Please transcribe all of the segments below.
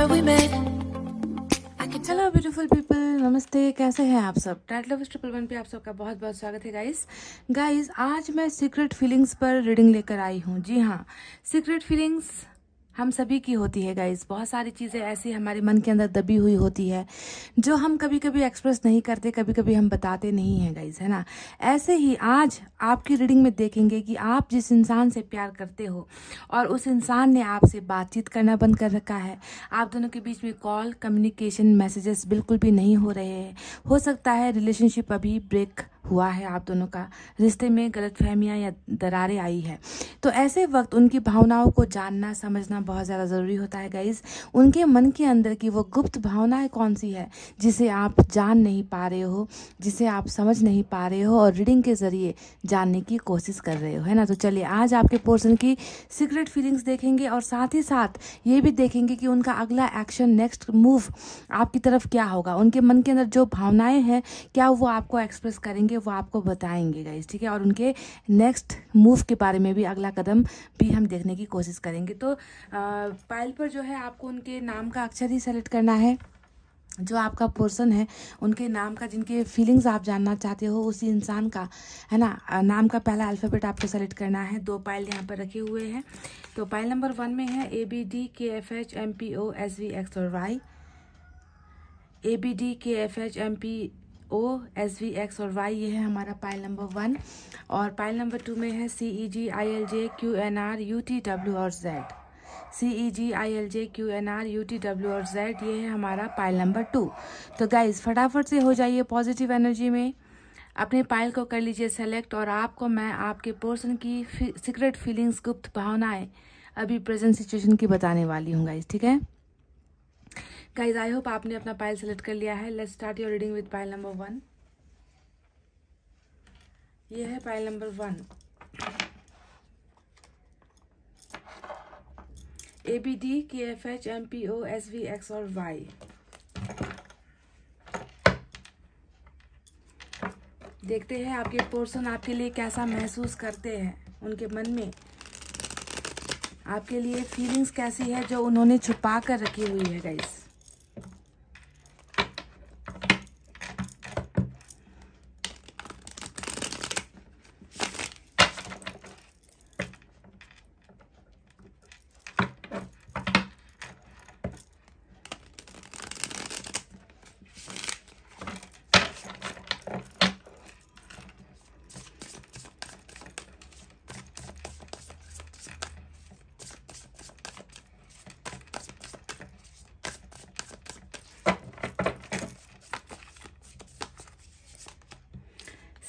Remember we met? Hello beautiful people नमस्ते कैसे हैं आप सब टाइटल ऑफ ट्रिपल वन पे आप सबका बहुत बहुत स्वागत है गाइस गाइस आज मैं सीक्रेट फीलिंग्स पर रीडिंग लेकर आई हूँ जी हाँ सीक्रेट फीलिंग्स हम सभी की होती है गाइज बहुत सारी चीज़ें ऐसी हमारे मन के अंदर दबी हुई होती है जो हम कभी कभी एक्सप्रेस नहीं करते कभी कभी हम बताते नहीं हैं गाइज है ना ऐसे ही आज आपकी रीडिंग में देखेंगे कि आप जिस इंसान से प्यार करते हो और उस इंसान ने आपसे बातचीत करना बंद कर रखा है आप दोनों के बीच में कॉल कम्युनिकेशन मैसेजेस बिल्कुल भी नहीं हो रहे हैं हो सकता है रिलेशनशिप अभी ब्रेक हुआ है आप दोनों का रिश्ते में गलतफहमियां या दरारें आई है तो ऐसे वक्त उनकी भावनाओं को जानना समझना बहुत ज़्यादा ज़रूरी होता है गाइज उनके मन के अंदर की वो गुप्त भावनाएं कौन सी है जिसे आप जान नहीं पा रहे हो जिसे आप समझ नहीं पा रहे हो और रीडिंग के ज़रिए जानने की कोशिश कर रहे हो है ना तो चलिए आज आपके पोर्सन की सीक्रेट फीलिंग्स देखेंगे और साथ ही साथ ये भी देखेंगे कि उनका अगला एक्शन नेक्स्ट मूव आपकी तरफ क्या होगा उनके मन के अंदर जो भावनाएँ हैं क्या वो आपको एक्सप्रेस करेंगे होंगे वो आपको बताएंगे गाइज ठीक है और उनके नेक्स्ट मूव के बारे में भी अगला कदम भी हम देखने की कोशिश करेंगे तो फाइल पर जो है आपको उनके नाम का अक्षर ही सेलेक्ट करना है जो आपका पोर्सन है उनके नाम का जिनके फीलिंग्स आप जानना चाहते हो उसी इंसान का है ना नाम का पहला अल्फ़ाबेट आपको सेलेक्ट करना है दो पाइल यहाँ पर रखे हुए हैं तो पाइल नंबर वन में है A B D K F H M P O S V X और Y A B D K F H M P O S V X और वाई ये है हमारा पाइल नंबर वन और pile number two में है C E G I L J Q N R U T W और Z C E G I L J Q N R U T W और Z ये है हमारा pile number two तो guys फटाफट से हो जाइए पॉजिटिव एनर्जी में अपने पाइल को कर लीजिए सेलेक्ट और आपको मैं आपके पोर्सन की सीक्रेट फीलिंग्स गुप्त भावनाएं अभी प्रेजेंट सिचुएशन की बताने वाली हूँ गाइज ठीक है गाइज आई होप आपने अपना पायल सेलेक्ट कर लिया है let start your reading with pile number one ये है pile number one A B D K F H M P O S V X और वाई देखते हैं आपके पोर्सन आपके लिए कैसा महसूस करते हैं उनके मन में आपके लिए फीलिंग्स कैसी है जो उन्होंने छुपा कर रखी हुई है guys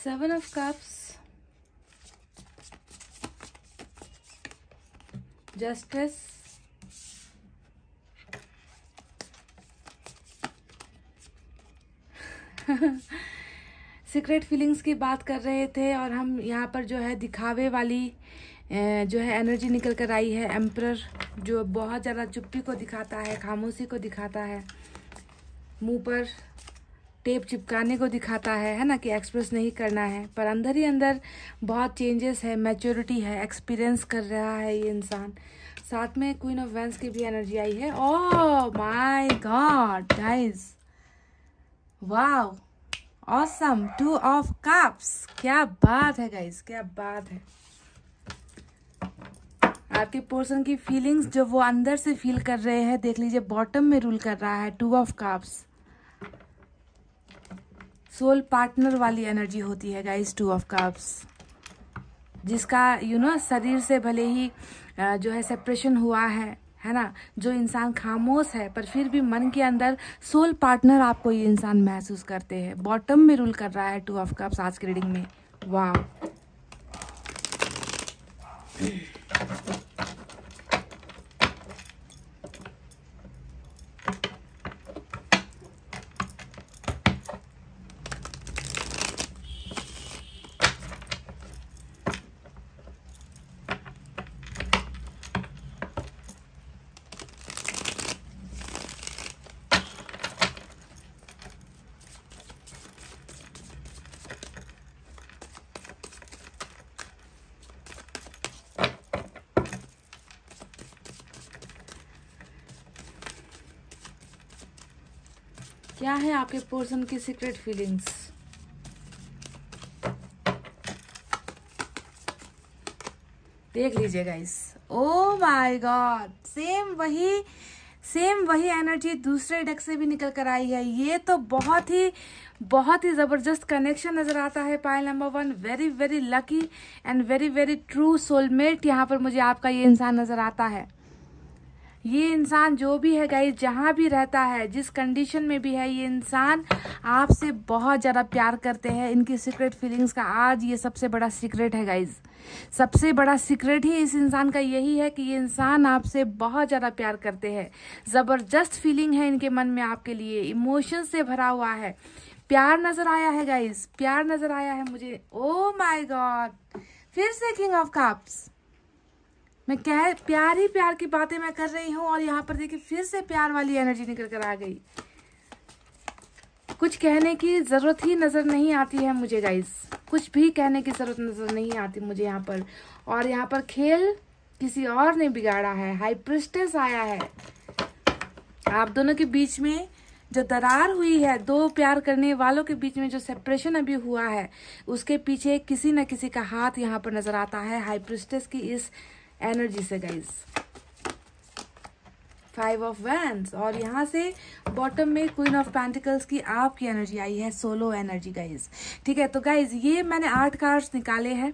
seven of cups justice secret feelings की बात कर रहे थे और हम यहाँ पर जो है दिखावे वाली जो है एनर्जी निकल कर आई है एम्प्रर जो बहुत ज़्यादा चुप्पी को दिखाता है खामोशी को दिखाता है मुंह पर टेप चिपकाने को दिखाता है है ना कि एक्सप्रेस नहीं करना है पर अंदर ही अंदर बहुत चेंजेस है मैच्योरिटी है एक्सपीरियंस कर रहा है ये इंसान साथ में क्वीन ऑफ वेंस की भी एनर्जी आई है oh my god guys wow awesome two of cups क्या बात है गाइस क्या बात है आपके पोर्सन की फीलिंग्स जो वो अंदर से फील कर रहे हैं देख लीजिए बॉटम में रूल कर रहा है two of cups soul partner वाली एनर्जी होती है गाइस टू ऑफ कप्स जिसका यू नो शरीर से भले ही जो है सेपरेशन हुआ है है ना जो इंसान खामोश है पर फिर भी मन के अंदर सोल पार्टनर आपको ये इंसान महसूस करते हैं बॉटम में रूल कर रहा है टू ऑफ कप्स आज की रीडिंग में वाह क्या है आपके पर्सन की सीक्रेट फीलिंग्स देख लीजिए guys oh my god same वही सेम वही एनर्जी दूसरे डेक से भी निकल कर आई है ये तो बहुत ही बहुत ही ज़बरदस्त कनेक्शन नज़र आता है pile number one very very lucky and very very true soulmate यहाँ पर मुझे आपका ये इंसान नज़र आता है ये इंसान जो भी है गाइज जहाँ भी रहता है जिस कंडीशन में भी है ये इंसान आपसे बहुत ज़्यादा प्यार करते हैं इनकी सीक्रेट फीलिंग्स का आज ये सबसे बड़ा सीक्रेट है गाइज सबसे बड़ा सीक्रेट ही इस इंसान का यही है कि ये इंसान आपसे बहुत ज़्यादा प्यार करते हैं ज़बरदस्त फीलिंग है इनके मन में आपके लिए इमोशन से भरा हुआ है प्यार नज़र आया है गाइज प्यार नज़र आया है मुझे ओ माई गॉड फिर से किंग ऑफ काप्स मैं कह प्यार ही प्यार की बातें मैं कर रही हूँ और यहाँ पर देखिए फिर से प्यार वाली एनर्जी निकल कर आ गई कुछ कहने की ज़रूरत ही नज़र नहीं आती है मुझे गाइस कुछ भी कहने की ज़रूरत नज़र नहीं आती मुझे यहाँ पर और यहाँ पर खेल किसी और ने बिगाड़ा है हाई प्रिस्टेस आया है आप दोनों के बीच में जो दरार हुई है दो प्यार करने वालों के बीच में जो सेपरेशन अभी हुआ है उसके पीछे किसी न किसी का हाथ यहाँ पर नजर आता है हाइप्रिस्टेस की इस एनर्जी से गाइज फाइव ऑफ वैंड और यहाँ से बॉटम में क्वीन ऑफ पेंटिकल्स की आपकी एनर्जी आई है सोलो एनर्जी गाइज ठीक है तो गाइज ये मैंने आठ कार्ड्स निकाले हैं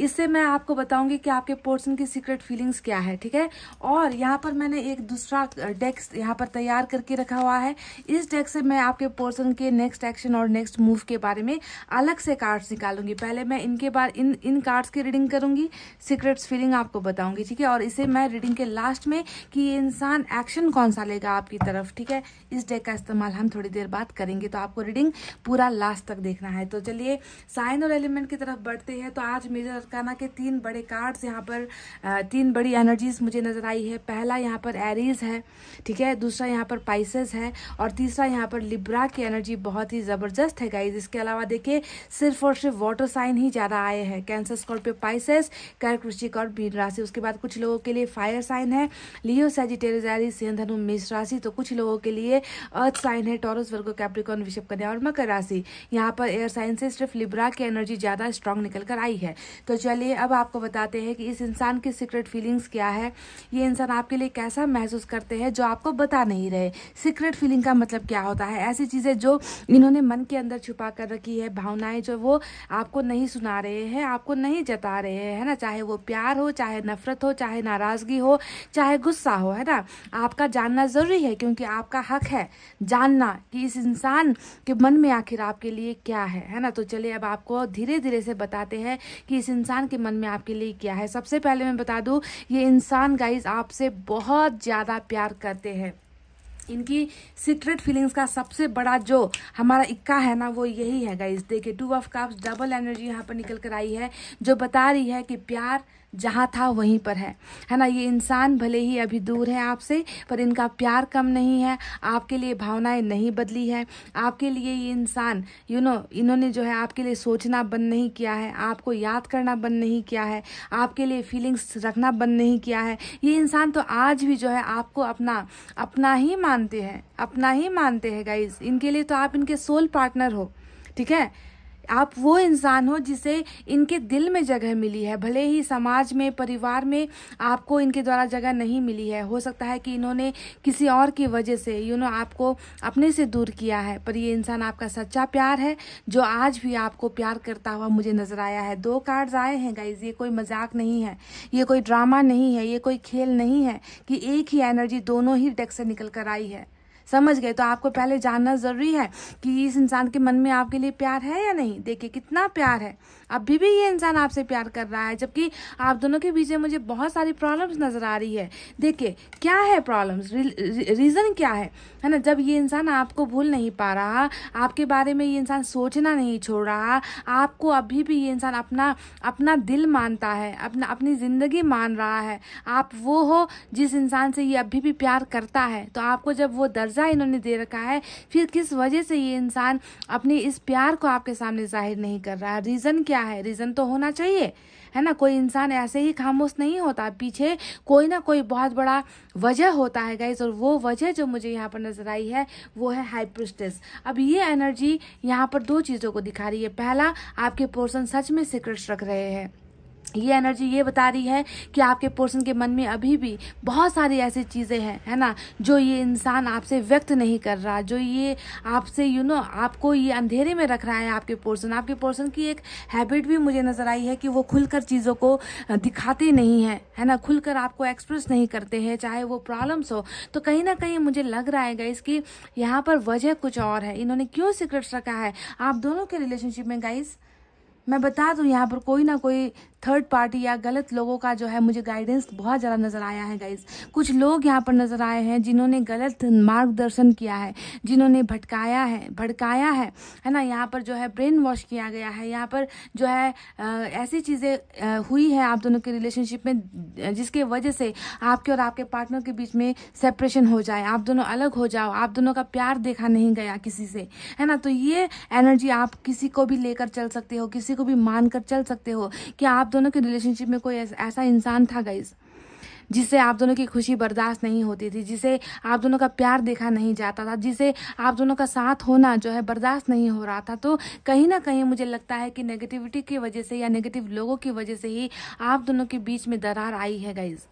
इससे मैं आपको बताऊंगी कि आपके पोर्सन की सीक्रेट फीलिंग्स क्या है ठीक है और यहाँ पर मैंने एक दूसरा डेक्स यहाँ पर तैयार करके रखा हुआ है इस डेस्क से मैं आपके पोर्सन के नेक्स्ट एक्शन और नेक्स्ट मूव के बारे में अलग से कार्ड्स निकालूंगी पहले मैं इनके बार इन इन कार्ड्स की रीडिंग करूंगी सीक्रेट्स फीलिंग आपको बताऊंगी ठीक है और इसे मैं रीडिंग के लास्ट में कि ये इंसान एक्शन कौन सा लेगा आपकी तरफ ठीक है इस डेक का इस्तेमाल हम थोड़ी देर बाद करेंगे तो आपको रीडिंग पूरा लास्ट तक देखना है तो चलिए साइन और एलिमेंट की तरफ बढ़ते हैं तो आज मेजर सरकाना के तीन बड़े कार्ड्स यहाँ पर तीन बड़ी एनर्जीज मुझे नज़र आई है पहला यहाँ पर एरीज है ठीक है दूसरा यहाँ पर पाइसेस है और तीसरा यहाँ पर लिब्रा की एनर्जी बहुत ही ज़बरदस्त है गाइज इसके अलावा देखिए सिर्फ और सिर्फ वाटर साइन ही ज़्यादा आए हैं कैंसर स्कॉर्पियो पाइसेस कर्क वृश्चिक और भीन राशि उसके बाद कुछ लोगों के लिए फायर साइन है लियो सेजिटेरिजारी सिंह धनु मेष राशि तो कुछ लोगों के लिए अर्थ साइन है टॉरस वर्गो कैप्रिकॉन विषभ कन्या और मकर राशि यहाँ पर एयर साइन से सिर्फ लिब्रा की एनर्जी ज़्यादा स्ट्रांग निकल कर आई है तो तो चलिए अब आपको बताते हैं कि इस इंसान की सीक्रेट फीलिंग्स क्या है ये इंसान आपके लिए कैसा महसूस करते हैं जो आपको बता नहीं रहे सीक्रेट फीलिंग का मतलब क्या होता है ऐसी चीज़ें जो इन्होंने मन के अंदर छुपा कर रखी है भावनाएं जो वो आपको नहीं सुना रहे हैं आपको नहीं जता रहे हैं है ना चाहे वो प्यार हो चाहे नफरत हो चाहे नाराज़गी हो चाहे गुस्सा हो है ना आपका जानना ज़रूरी है क्योंकि आपका हक है जानना कि इस इंसान के मन में आखिर आपके लिए क्या है है ना तो चलिए अब आपको धीरे धीरे से बताते हैं कि इस इंसान के मन में आपके लिए क्या है सबसे पहले मैं बता दूँ ये इंसान गाइज आपसे बहुत ज़्यादा प्यार करते हैं इनकी सीक्रेट फीलिंग्स का सबसे बड़ा जो हमारा इक्का है ना वो यही है गाइज देखिए two of cups double energy यहाँ पर निकल कर आई है जो बता रही है कि प्यार जहाँ था वहीं पर है है ना ये इंसान भले ही अभी दूर है आपसे पर इनका प्यार कम नहीं है आपके लिए भावनाएं नहीं बदली है आपके लिए ये इंसान यू नो इन्होंने जो है आपके लिए सोचना बंद नहीं किया है आपको याद करना बंद नहीं किया है आपके लिए फीलिंग्स रखना बंद नहीं किया है ये इंसान तो आज भी जो है आपको अपना अपना ही मानते हैं अपना ही मानते हैं गाइज इनके लिए तो आप इनके सोल पार्टनर हो ठीक है आप वो इंसान हो जिसे इनके दिल में जगह मिली है भले ही समाज में परिवार में आपको इनके द्वारा जगह नहीं मिली है हो सकता है कि इन्होंने किसी और की वजह से यू नो आपको अपने से दूर किया है पर ये इंसान आपका सच्चा प्यार है जो आज भी आपको प्यार करता हुआ मुझे नजर आया है दो कार्ड्स आए हैं गाइज ये कोई मजाक नहीं है ये कोई ड्रामा नहीं है ये कोई खेल नहीं है कि एक ही एनर्जी दोनों ही डेक से निकल कर आई है समझ गए तो आपको पहले जानना ज़रूरी है कि इस इंसान के मन में आपके लिए प्यार है या नहीं देखिए कितना प्यार है अभी भी ये इंसान आपसे प्यार कर रहा है जबकि आप दोनों के बीच में मुझे बहुत सारी प्रॉब्लम्स नज़र आ रही है देखिए क्या है प्रॉब्लम्स रीज़न क्या है है ना जब ये इंसान आपको भूल नहीं पा रहा आपके बारे में ये इंसान सोचना नहीं छोड़ रहा आपको अभी भी ये इंसान अपना अपना दिल मानता है अपना अपनी ज़िंदगी मान रहा है आप वो हो जिस इंसान से ये अभी भी प्यार करता है तो आपको जब वो दर्जा इन्होंने दे रखा है फिर किस वजह से ये इंसान अपने इस प्यार को आपके सामने जाहिर नहीं कर रहा रीज़न क्या है रीजन तो होना चाहिए है ना कोई इंसान ऐसे ही खामोश नहीं होता पीछे कोई ना कोई बहुत बड़ा वजह होता है गाइज और वो वजह जो मुझे यहाँ पर नजर आई है वो है हाइप्रोस्टेस अब ये एनर्जी यहाँ पर दो चीज़ों को दिखा रही है पहला आपके पोर्सन सच में सीक्रेट्स रख रहे हैं ये एनर्जी ये बता रही है कि आपके पर्सन के मन में अभी भी बहुत सारी ऐसी चीज़ें हैं है ना जो ये इंसान आपसे व्यक्त नहीं कर रहा जो ये आपसे यू you नो know, आपको ये अंधेरे में रख रहा है आपके पर्सन आपके पर्सन की एक हैबिट भी मुझे नज़र आई है कि वो खुलकर चीज़ों को दिखाते नहीं हैं है ना खुलकर आपको एक्सप्रेस नहीं करते हैं चाहे वो प्रॉब्लम्स हो तो कहीं ना कहीं मुझे लग रहा है गाइस कि यहाँ पर वजह कुछ और है इन्होंने क्यों सीक्रेट्स रखा है आप दोनों के रिलेशनशिप में गाइस मैं बता दूं यहाँ पर कोई ना कोई थर्ड पार्टी या गलत लोगों का जो है मुझे गाइडेंस बहुत ज़्यादा नज़र आया है गाइज कुछ लोग यहाँ पर नज़र आए हैं जिन्होंने गलत मार्गदर्शन किया है जिन्होंने भटकाया है भड़काया है है ना यहाँ पर जो है ब्रेन वॉश किया गया है यहाँ पर जो है ऐसी चीज़ें हुई है आप दोनों के रिलेशनशिप में जिसके वजह से आपके और आपके पार्टनर के बीच में सेपरेशन हो जाए आप दोनों अलग हो जाओ आप दोनों का प्यार देखा नहीं गया किसी से है ना तो ये एनर्जी आप किसी को भी लेकर चल सकते हो किसी को भी कर चल सकते हो कि आप दोनों के रिलेशनशिप में कोई ऐसा इंसान था गाइज जिससे आप दोनों की खुशी बर्दाश्त नहीं होती थी जिसे आप दोनों का प्यार देखा नहीं जाता था जिसे आप दोनों का साथ होना जो है बर्दाश्त नहीं हो रहा था तो कहीं ना कहीं मुझे लगता है कि नेगेटिविटी की वजह से या नेगेटिव लोगों की वजह से ही आप दोनों के बीच में दरार आई है गाइज़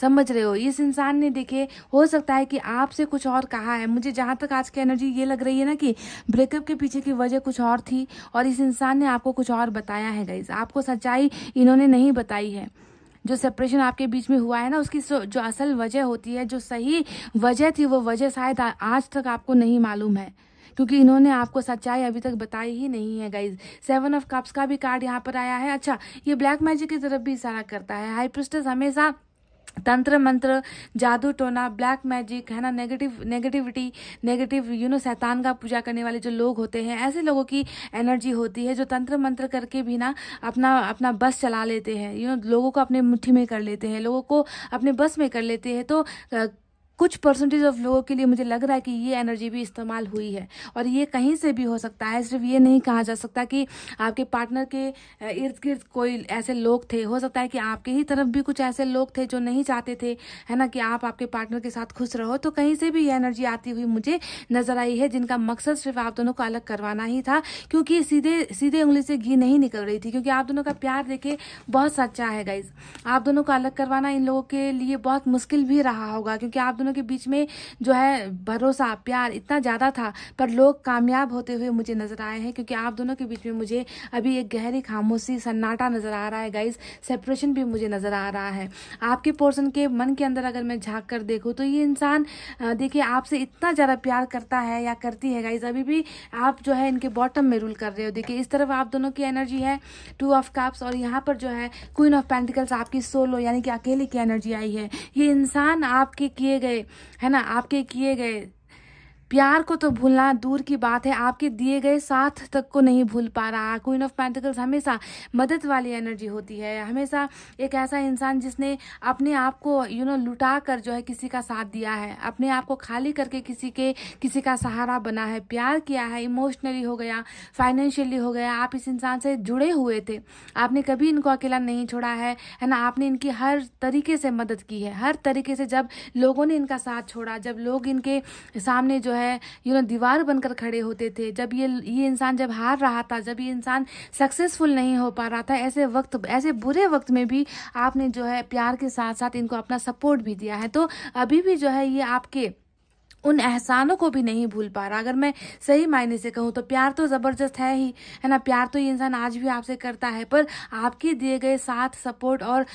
समझ रहे हो इस इंसान ने देखे हो सकता है कि आपसे कुछ और कहा है मुझे जहाँ तक आज की एनर्जी ये लग रही है ना कि ब्रेकअप के पीछे की वजह कुछ और थी और इस इंसान ने आपको कुछ और बताया है गाइज आपको सच्चाई इन्होंने नहीं बताई है जो सेपरेशन आपके बीच में हुआ है ना उसकी जो असल वजह होती है जो सही वजह थी वो वजह शायद आज तक आपको नहीं मालूम है क्योंकि इन्होंने आपको सच्चाई अभी तक बताई ही नहीं है गाइज सेवन ऑफ कप्स का भी कार्ड यहाँ पर आया है अच्छा ये ब्लैक मैजिक की तरफ भी इशारा करता है हाई हमेशा तंत्र मंत्र जादू टोना ब्लैक मैजिक है ना negative negativity negative you know सैतान का पूजा करने वाले जो लोग होते हैं ऐसे लोगों की एनर्जी होती है जो तंत्र मंत्र करके भी ना अपना अपना बस चला लेते हैं यू नो लोगों को अपने मुट्ठी में कर लेते हैं लोगों को अपने बस में कर लेते हैं तो कुछ परसेंटेज ऑफ लोगों के लिए मुझे लग रहा है कि ये एनर्जी भी इस्तेमाल हुई है और ये कहीं से भी हो सकता है सिर्फ ये नहीं कहा जा सकता कि आपके पार्टनर के इर्द गिर्द कोई ऐसे लोग थे हो सकता है कि आपके ही तरफ भी कुछ ऐसे लोग थे जो नहीं चाहते थे है ना कि आप आपके पार्टनर के साथ खुश रहो तो कहीं से भी ये एनर्जी आती हुई मुझे नजर आई है जिनका मकसद सिर्फ आप दोनों को अलग करवाना ही था क्योंकि सीधे सीधे उंगली से घी नहीं निकल रही थी क्योंकि आप दोनों का प्यार देखे बहुत सच्चा है गाइज आप दोनों को अलग करवाना इन लोगों के लिए बहुत मुश्किल भी रहा होगा क्योंकि आप दोनों दोनों के बीच में जो है भरोसा प्यार इतना ज़्यादा था पर लोग कामयाब होते हुए मुझे नज़र आए हैं क्योंकि आप दोनों के बीच में मुझे अभी एक गहरी खामोशी सन्नाटा नज़र आ रहा है गाइज सेपरेशन भी मुझे नज़र आ रहा है आपके पोर्सन के मन के अंदर अगर मैं झाँक कर देखूँ तो ये इंसान देखिए आपसे इतना ज़्यादा प्यार करता है या करती है गाइज अभी भी आप जो है इनके बॉटम में रूल कर रहे हो देखिए इस तरफ आप दोनों की एनर्जी है टू ऑफ कप्स और यहाँ पर जो है क्वीन ऑफ पेंटिकल्स आपकी सोलो यानी कि अकेले की एनर्जी आई है ये इंसान आपके किए गए है ना आपके किए गए प्यार को तो भूलना दूर की बात है आपके दिए गए साथ तक को नहीं भूल पा रहा क्वीन ऑफ पैंथिकल्स हमेशा मदद वाली एनर्जी होती है हमेशा एक ऐसा इंसान जिसने अपने आप को यू नो लुटा कर जो है किसी का साथ दिया है अपने आप को खाली करके किसी के किसी का सहारा बना है प्यार किया है इमोशनली हो गया फाइनेंशियली हो गया आप इस इंसान से जुड़े हुए थे आपने कभी इनको अकेला नहीं छोड़ा है है ना आपने इनकी हर तरीके से मदद की है हर तरीके से जब लोगों ने इनका साथ छोड़ा जब लोग इनके सामने जो है है यू नो दीवार बनकर खड़े होते थे जब ये ये इंसान जब हार रहा था जब ये इंसान सक्सेसफुल नहीं हो पा रहा था ऐसे वक्त ऐसे बुरे वक्त में भी आपने जो है प्यार के साथ साथ इनको अपना सपोर्ट भी दिया है तो अभी भी जो है ये आपके उन एहसानों को भी नहीं भूल पा रहा अगर मैं सही मायने से कहूँ तो प्यार तो ज़बरदस्त है ही है ना प्यार तो ये इंसान आज भी आपसे करता है पर आपके दिए गए साथ सपोर्ट और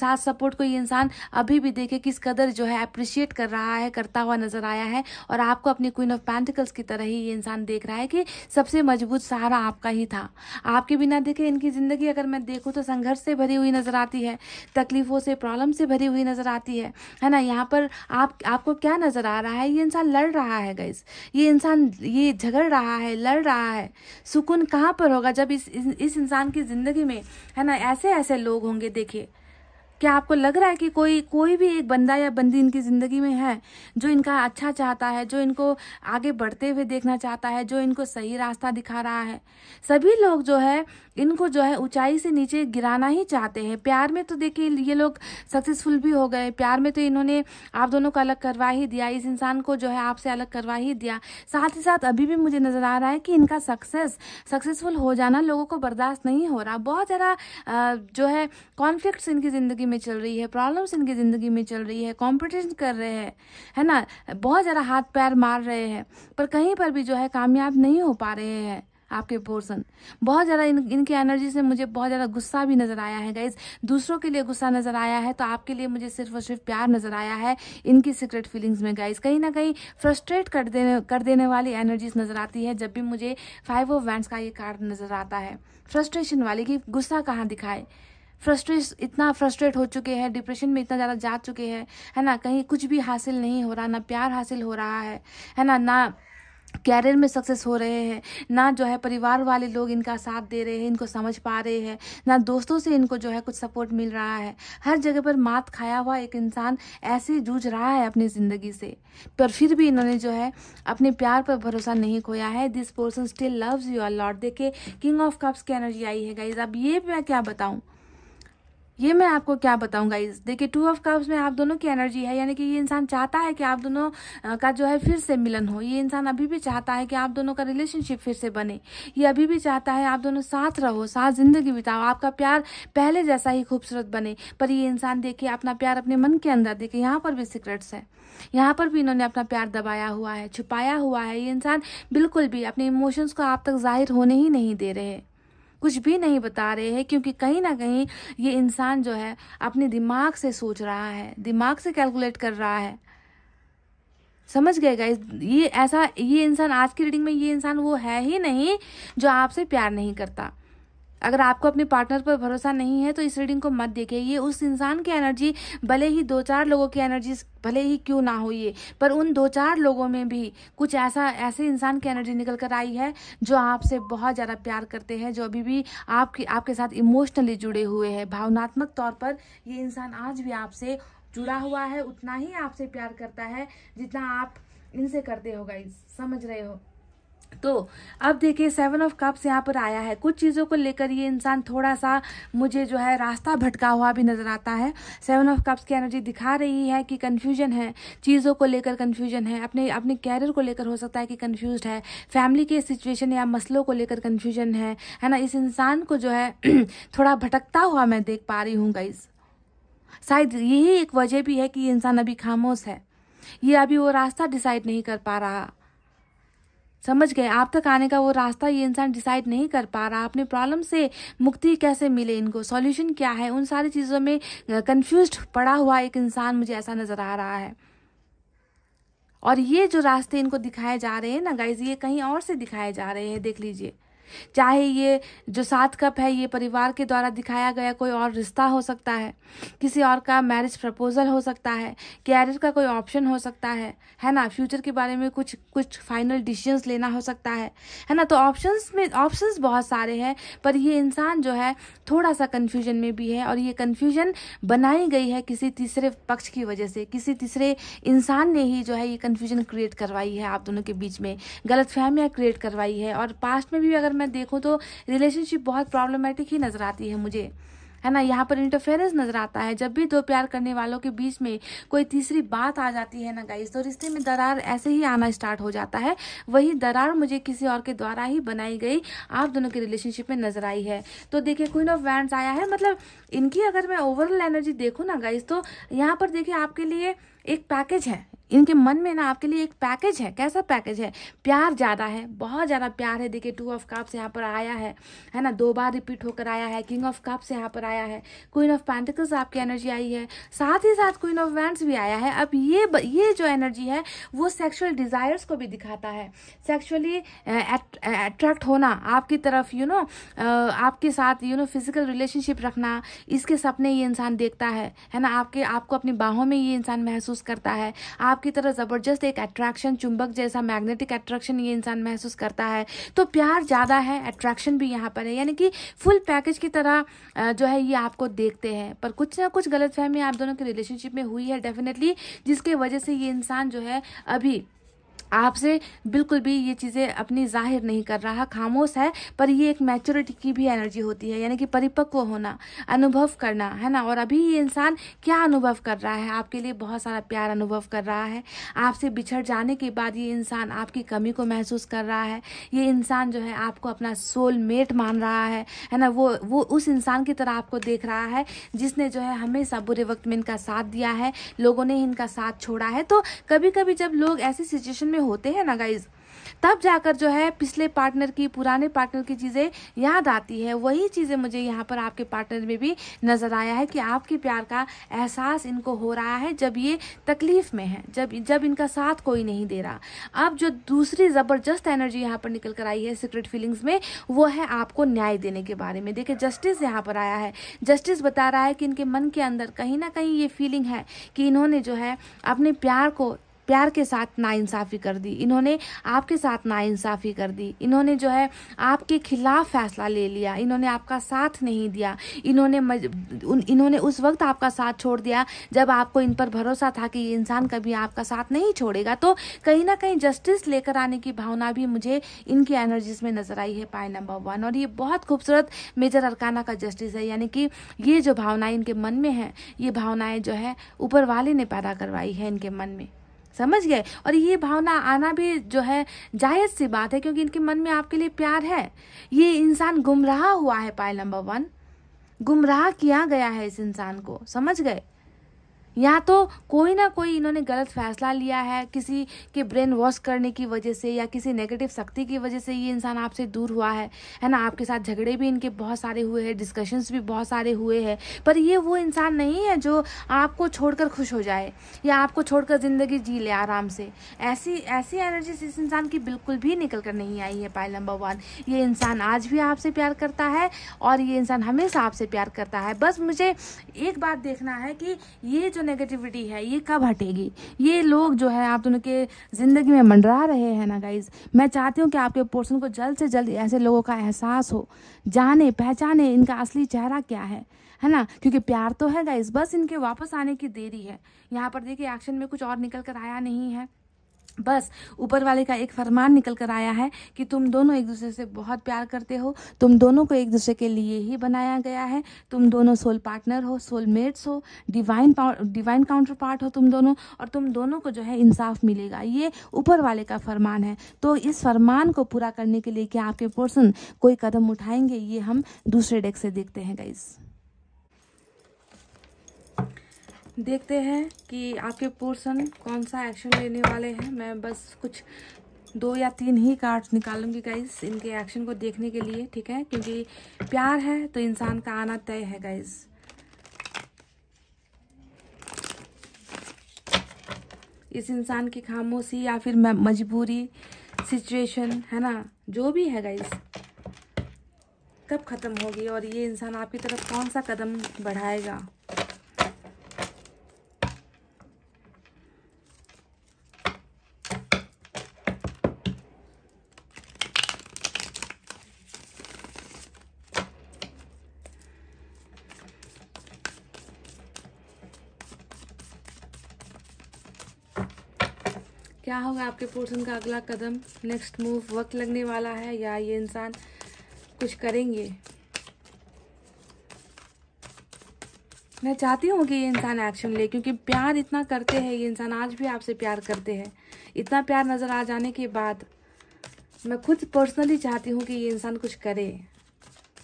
साथ सपोर्ट को ये इंसान अभी भी देखे किस कदर जो है अप्रिशिएट कर रहा है करता हुआ नजर आया है और आपको अपनी क्वीन ऑफ पैंटिकल्स की तरह ही ये इंसान देख रहा है कि सबसे मजबूत सहारा आपका ही था आपके बिना देखे इनकी ज़िंदगी अगर मैं देखूँ तो संघर्ष से भरी हुई नज़र आती है तकलीफ़ों से प्रॉब्लम से भरी हुई नज़र आती है है ना यहाँ पर आप आपको क्या नज़र आ रहा है ये इंसान लड़ रहा है गैस ये इंसान ये झगड़ रहा है लड़ रहा है सुकून कहाँ पर होगा जब इस इस इंसान की ज़िंदगी में है ना ऐसे ऐसे लोग होंगे देखिए क्या आपको लग रहा है कि कोई कोई भी एक बंदा या बंदी इनकी ज़िंदगी में है जो इनका अच्छा चाहता है जो इनको आगे बढ़ते हुए देखना चाहता है जो इनको सही रास्ता दिखा रहा है सभी लोग जो है इनको जो है ऊंचाई से नीचे गिराना ही चाहते हैं प्यार में तो देखिए ये लोग सक्सेसफुल भी हो गए प्यार में तो इन्होंने आप दोनों को अलग करवा ही दिया इस इंसान को जो है आपसे अलग करवा ही दिया साथ ही साथ अभी भी मुझे नज़र आ रहा है कि इनका सक्सेस सक्सेसफुल हो जाना लोगों को बर्दाश्त नहीं हो रहा बहुत ज़्यादा जो है कॉन्फ्लिक्ट इनकी ज़िंदगी में चल रही है प्रॉब्लम्स इनकी ज़िंदगी में चल रही है कॉम्पिटिशन कर रहे हैं है ना बहुत ज़्यादा हाथ पैर मार रहे हैं पर कहीं पर भी जो है कामयाब नहीं हो पा रहे हैं आपके पोर्सन बहुत ज़्यादा इन इनकी एनर्जी से मुझे बहुत ज़्यादा गुस्सा भी नज़र आया है गाइज दूसरों के लिए गुस्सा नज़र आया है तो आपके लिए मुझे सिर्फ और सिर्फ प्यार नज़र आया है इनकी सीक्रेट फीलिंग्स में गाइज कहीं ना कहीं फ्रस्ट्रेट कर देने कर देने वाली एनर्जीज नज़र आती है जब भी मुझे फाइव ऑफ वैंड्स का ये कार्ड नज़र आता है फ्रस्ट्रेशन वाली कि गुस्सा कहाँ दिखाए फ्रस्ट्रेस इतना फ्रस्ट्रेट हो चुके हैं डिप्रेशन में इतना ज़्यादा जा चुके हैं है ना कहीं कुछ भी हासिल नहीं हो रहा ना प्यार हासिल हो रहा है है ना ना कैरियर में सक्सेस हो रहे हैं ना जो है परिवार वाले लोग इनका साथ दे रहे हैं इनको समझ पा रहे हैं ना दोस्तों से इनको जो है कुछ सपोर्ट मिल रहा है हर जगह पर मात खाया हुआ एक इंसान ऐसे जूझ रहा है अपनी ज़िंदगी से पर फिर भी इन्होंने जो है अपने प्यार पर भरोसा नहीं खोया है this person still loves you are lord देखे किंग ऑफ कप्स की एनर्जी आई है गाइज अब ये मैं क्या बताऊँ ये मैं आपको क्या बताऊंगा इस देखिए टू ऑफ कप्स में आप दोनों की एनर्जी है यानी कि ये इंसान चाहता है कि आप दोनों का जो है फिर से मिलन हो ये इंसान अभी भी चाहता है कि आप दोनों का रिलेशनशिप फिर से बने ये अभी भी चाहता है आप दोनों साथ रहो साथ जिंदगी बिताओ आपका प्यार पहले जैसा ही खूबसूरत बने पर ये इंसान देखिए अपना प्यार अपने मन के अंदर देखिए यहाँ पर भी सीक्रेट्स है यहाँ पर भी इन्होंने अपना प्यार दबाया हुआ है छुपाया हुआ है ये इंसान बिल्कुल भी अपने इमोशंस को आप तक जाहिर होने ही नहीं दे रहे कुछ भी नहीं बता रहे हैं क्योंकि कहीं ना कहीं ये इंसान जो है अपने दिमाग से सोच रहा है दिमाग से कैलकुलेट कर रहा है समझ गए गाइस ये ऐसा ये इंसान आज की रीडिंग में ये इंसान वो है ही नहीं जो आपसे प्यार नहीं करता अगर आपको अपने पार्टनर पर भरोसा नहीं है तो इस रीडिंग को मत देखिए ये उस इंसान की एनर्जी भले ही दो चार लोगों की एनर्जी भले ही क्यों ना हो ये पर उन दो चार लोगों में भी कुछ ऐसा ऐसे इंसान की एनर्जी निकल कर आई है जो आपसे बहुत ज़्यादा प्यार करते हैं जो अभी भी आपके आपके साथ इमोशनली जुड़े हुए हैं भावनात्मक तौर पर ये इंसान आज भी आपसे जुड़ा हुआ है उतना ही आपसे प्यार करता है जितना आप इनसे करते हो गाइज समझ रहे हो तो अब देखिए सेवन ऑफ कप्स यहाँ पर आया है कुछ चीज़ों को लेकर ये इंसान थोड़ा सा मुझे जो है रास्ता भटका हुआ भी नज़र आता है सेवन ऑफ कप्स की एनर्जी दिखा रही है कि कन्फ्यूजन है चीज़ों को लेकर कन्फ्यूजन है अपने अपने कैरियर को लेकर हो सकता है कि कन्फ्यूज है फैमिली के सिचुएशन या मसलों को लेकर कन्फ्यूजन है है ना इस इंसान को जो है थोड़ा भटकता हुआ मैं देख पा रही हूँ गाइज शायद यही एक वजह भी है कि ये इंसान अभी खामोश है ये अभी वो रास्ता डिसाइड नहीं कर पा रहा समझ गए आप तक आने का वो रास्ता ये इंसान डिसाइड नहीं कर पा रहा अपने प्रॉब्लम से मुक्ति कैसे मिले इनको सॉल्यूशन क्या है उन सारी चीज़ों में कंफ्यूज पड़ा हुआ एक इंसान मुझे ऐसा नज़र आ रहा है और ये जो रास्ते इनको दिखाए जा रहे हैं ना गाइज ये कहीं और से दिखाए जा रहे हैं देख लीजिए चाहे ये जो सात कप है ये परिवार के द्वारा दिखाया गया कोई और रिश्ता हो सकता है किसी और का मैरिज प्रपोजल हो सकता है कैरियर का कोई ऑप्शन हो सकता है है ना फ्यूचर के बारे में कुछ कुछ फाइनल डिसीजंस लेना हो सकता है है ना तो ऑप्शंस में ऑप्शंस बहुत सारे हैं पर ये इंसान जो है थोड़ा सा कन्फ्यूजन में भी है और ये कन्फ्यूजन बनाई गई है किसी तीसरे पक्ष की वजह से किसी तीसरे इंसान ने ही जो है ये कन्फ्यूजन क्रिएट करवाई है आप दोनों के बीच में गलत फहमियाँ क्रिएट करवाई है और पास्ट में भी अगर मैं देखूँ तो रिलेशनशिप बहुत प्रॉब्लमेटिक ही नज़र आती है मुझे है ना यहाँ पर इंटरफेरेंस नजर आता है जब भी दो प्यार करने वालों के बीच में कोई तीसरी बात आ जाती है ना गाइस तो रिश्ते में दरार ऐसे ही आना स्टार्ट हो जाता है वही दरार मुझे किसी और के द्वारा ही बनाई गई आप दोनों के रिलेशनशिप में नजर आई है तो देखिए क्वीन ऑफ वैंड आया है मतलब इनकी अगर मैं ओवरऑल एनर्जी देखूँ ना गाइस तो यहाँ पर देखिये आपके लिए एक पैकेज है इनके मन में ना आपके लिए एक पैकेज है कैसा पैकेज है प्यार ज़्यादा है बहुत ज़्यादा प्यार है देखिए टू ऑफ काप्स यहाँ पर आया है है ना दो बार रिपीट होकर आया है किंग ऑफ काप्स यहाँ पर आया है क्वीन ऑफ पैंटिकल्स आपकी एनर्जी आई है साथ ही साथ क्वीन ऑफ वैंड्स भी आया है अब ये ये जो एनर्जी है वो सेक्शुअल डिज़ायर्स को भी दिखाता है सेक्शुअली अट्रैक्ट होना आपकी तरफ यू नो आपके साथ यू नो फिजिकल रिलेशनशिप रखना इसके सपने ये इंसान देखता है है ना आपके आपको अपनी बाहों में ये इंसान महसूस करता है आप आपकी तरह ज़बरदस्त एक अट्रैक्शन चुंबक जैसा मैग्नेटिक अट्रैक्शन ये इंसान महसूस करता है तो प्यार ज़्यादा है अट्रैक्शन भी यहाँ पर है यानी कि फुल पैकेज की तरह जो है ये आपको देखते हैं पर कुछ ना कुछ गलतफहमी आप दोनों के रिलेशनशिप में हुई है डेफिनेटली जिसके वजह से ये इंसान जो है अभी आपसे बिल्कुल भी ये चीज़ें अपनी जाहिर नहीं कर रहा खामोश है पर ये एक मैच्योरिटी की भी एनर्जी होती है यानी कि परिपक्व होना अनुभव करना है ना और अभी ये इंसान क्या अनुभव कर रहा है आपके लिए बहुत सारा प्यार अनुभव कर रहा है आपसे बिछड़ जाने के बाद ये इंसान आपकी कमी को महसूस कर रहा है ये इंसान जो है आपको अपना सोल मेट मान रहा है है ना वो वो उस इंसान की तरह आपको देख रहा है जिसने जो है हमेशा बुरे वक्त में इनका साथ दिया है लोगों ने इनका साथ छोड़ा है तो कभी कभी जब लोग ऐसी सिचुएशन में में होते हैं ना गाइज तब जाकर जो है पिछले पार्टनर की पुराने पार्टनर की चीज़ें याद आती है वही चीज़ें मुझे यहाँ पर आपके पार्टनर में भी नज़र आया है कि आपके प्यार का एहसास इनको हो रहा है जब ये तकलीफ़ में है जब जब इनका साथ कोई नहीं दे रहा अब जो दूसरी ज़बरदस्त एनर्जी यहाँ पर निकल कर आई है सीक्रेट फीलिंग्स में वो है आपको न्याय देने के बारे में देखिए जस्टिस यहाँ पर आया है जस्टिस बता रहा है कि इनके मन के अंदर कहीं ना कहीं ये फीलिंग है कि इन्होंने जो है अपने प्यार को प्यार के साथ नाइंसाफ़ी कर दी इन्होंने आपके साथ नाइंसाफ़ी कर दी इन्होंने जो है आपके खिलाफ फैसला ले लिया इन्होंने आपका साथ नहीं दिया इन्होंने इन्होंने उस वक्त आपका साथ छोड़ दिया जब आपको इन पर भरोसा था कि ये इंसान कभी आपका साथ नहीं छोड़ेगा तो कहीं ना कहीं जस्टिस लेकर आने की भावना भी मुझे इनकी एनर्जीज में नजर आई है पाए नंबर वन और ये बहुत खूबसूरत मेजर अरकाना का जस्टिस है यानी कि ये जो भावनाएं इनके मन में है ये भावनाएं जो है ऊपर वाले ने पैदा करवाई है इनके मन में समझ गए और ये भावना आना भी जो है जायज सी बात है क्योंकि इनके मन में आपके लिए प्यार है ये इंसान गुमराह हुआ है पाए नंबर वन गुमराह किया गया है इस इंसान को समझ गए या तो कोई ना कोई इन्होंने गलत फैसला लिया है किसी के ब्रेन वॉश करने की वजह से या किसी नेगेटिव शक्ति की वजह से ये इंसान आपसे दूर हुआ है है ना आपके साथ झगड़े भी इनके बहुत सारे हुए हैं डिस्कशंस भी बहुत सारे हुए हैं पर ये वो इंसान नहीं है जो आपको छोड़कर खुश हो जाए या आपको छोड़कर ज़िंदगी जी ले आराम से ऐसी ऐसी एनर्जी इस इंसान की बिल्कुल भी निकल कर नहीं आई है पायल नंबर वन ये इंसान आज भी आपसे प्यार करता है और ये इंसान हमेशा आपसे प्यार करता है बस मुझे एक बात देखना है कि ये जो नेगेटिविटी है ये कब हटेगी ये लोग जो है आप उनके ज़िंदगी में मंडरा रहे हैं ना गाइज मैं चाहती हूँ कि आपके पोर्सन को जल्द से जल्द ऐसे लोगों का एहसास हो जाने पहचाने इनका असली चेहरा क्या है है ना क्योंकि प्यार तो है गाइज बस इनके वापस आने की देरी है यहाँ पर देखिए एक्शन में कुछ और निकल कर आया नहीं है बस ऊपर वाले का एक फरमान निकल कर आया है कि तुम दोनों एक दूसरे से बहुत प्यार करते हो तुम दोनों को एक दूसरे के लिए ही बनाया गया है तुम दोनों सोल पार्टनर हो सोल मेट्स हो डिवाइन डिवाइन काउंटर पार्ट हो तुम दोनों और तुम दोनों को जो है इंसाफ मिलेगा ये ऊपर वाले का फरमान है तो इस फरमान को पूरा करने के लिए क्या आपके पर्सन कोई कदम उठाएंगे ये हम दूसरे डेक से देखते हैं गाइज़ देखते हैं कि आपके पोर्सन कौन सा एक्शन लेने वाले हैं मैं बस कुछ दो या तीन ही कार्ड्स निकालूंगी गाइज इनके एक्शन को देखने के लिए ठीक है क्योंकि प्यार है तो इंसान का आना तय है गाइज इस इंसान की खामोशी या फिर मजबूरी सिचुएशन है ना जो भी है गाइज कब ख़त्म होगी और ये इंसान आपकी तरफ कौन सा कदम बढ़ाएगा आपके पोर्सन का अगला कदम नेक्स्ट मूव वक्त लगने वाला है या ये इंसान कुछ करेंगे मैं चाहती हूँ कि ये इंसान एक्शन ले क्योंकि प्यार इतना करते हैं ये इंसान आज भी आपसे प्यार करते हैं इतना प्यार नज़र आ जाने के बाद मैं खुद पर्सनली चाहती हूँ कि ये इंसान कुछ करे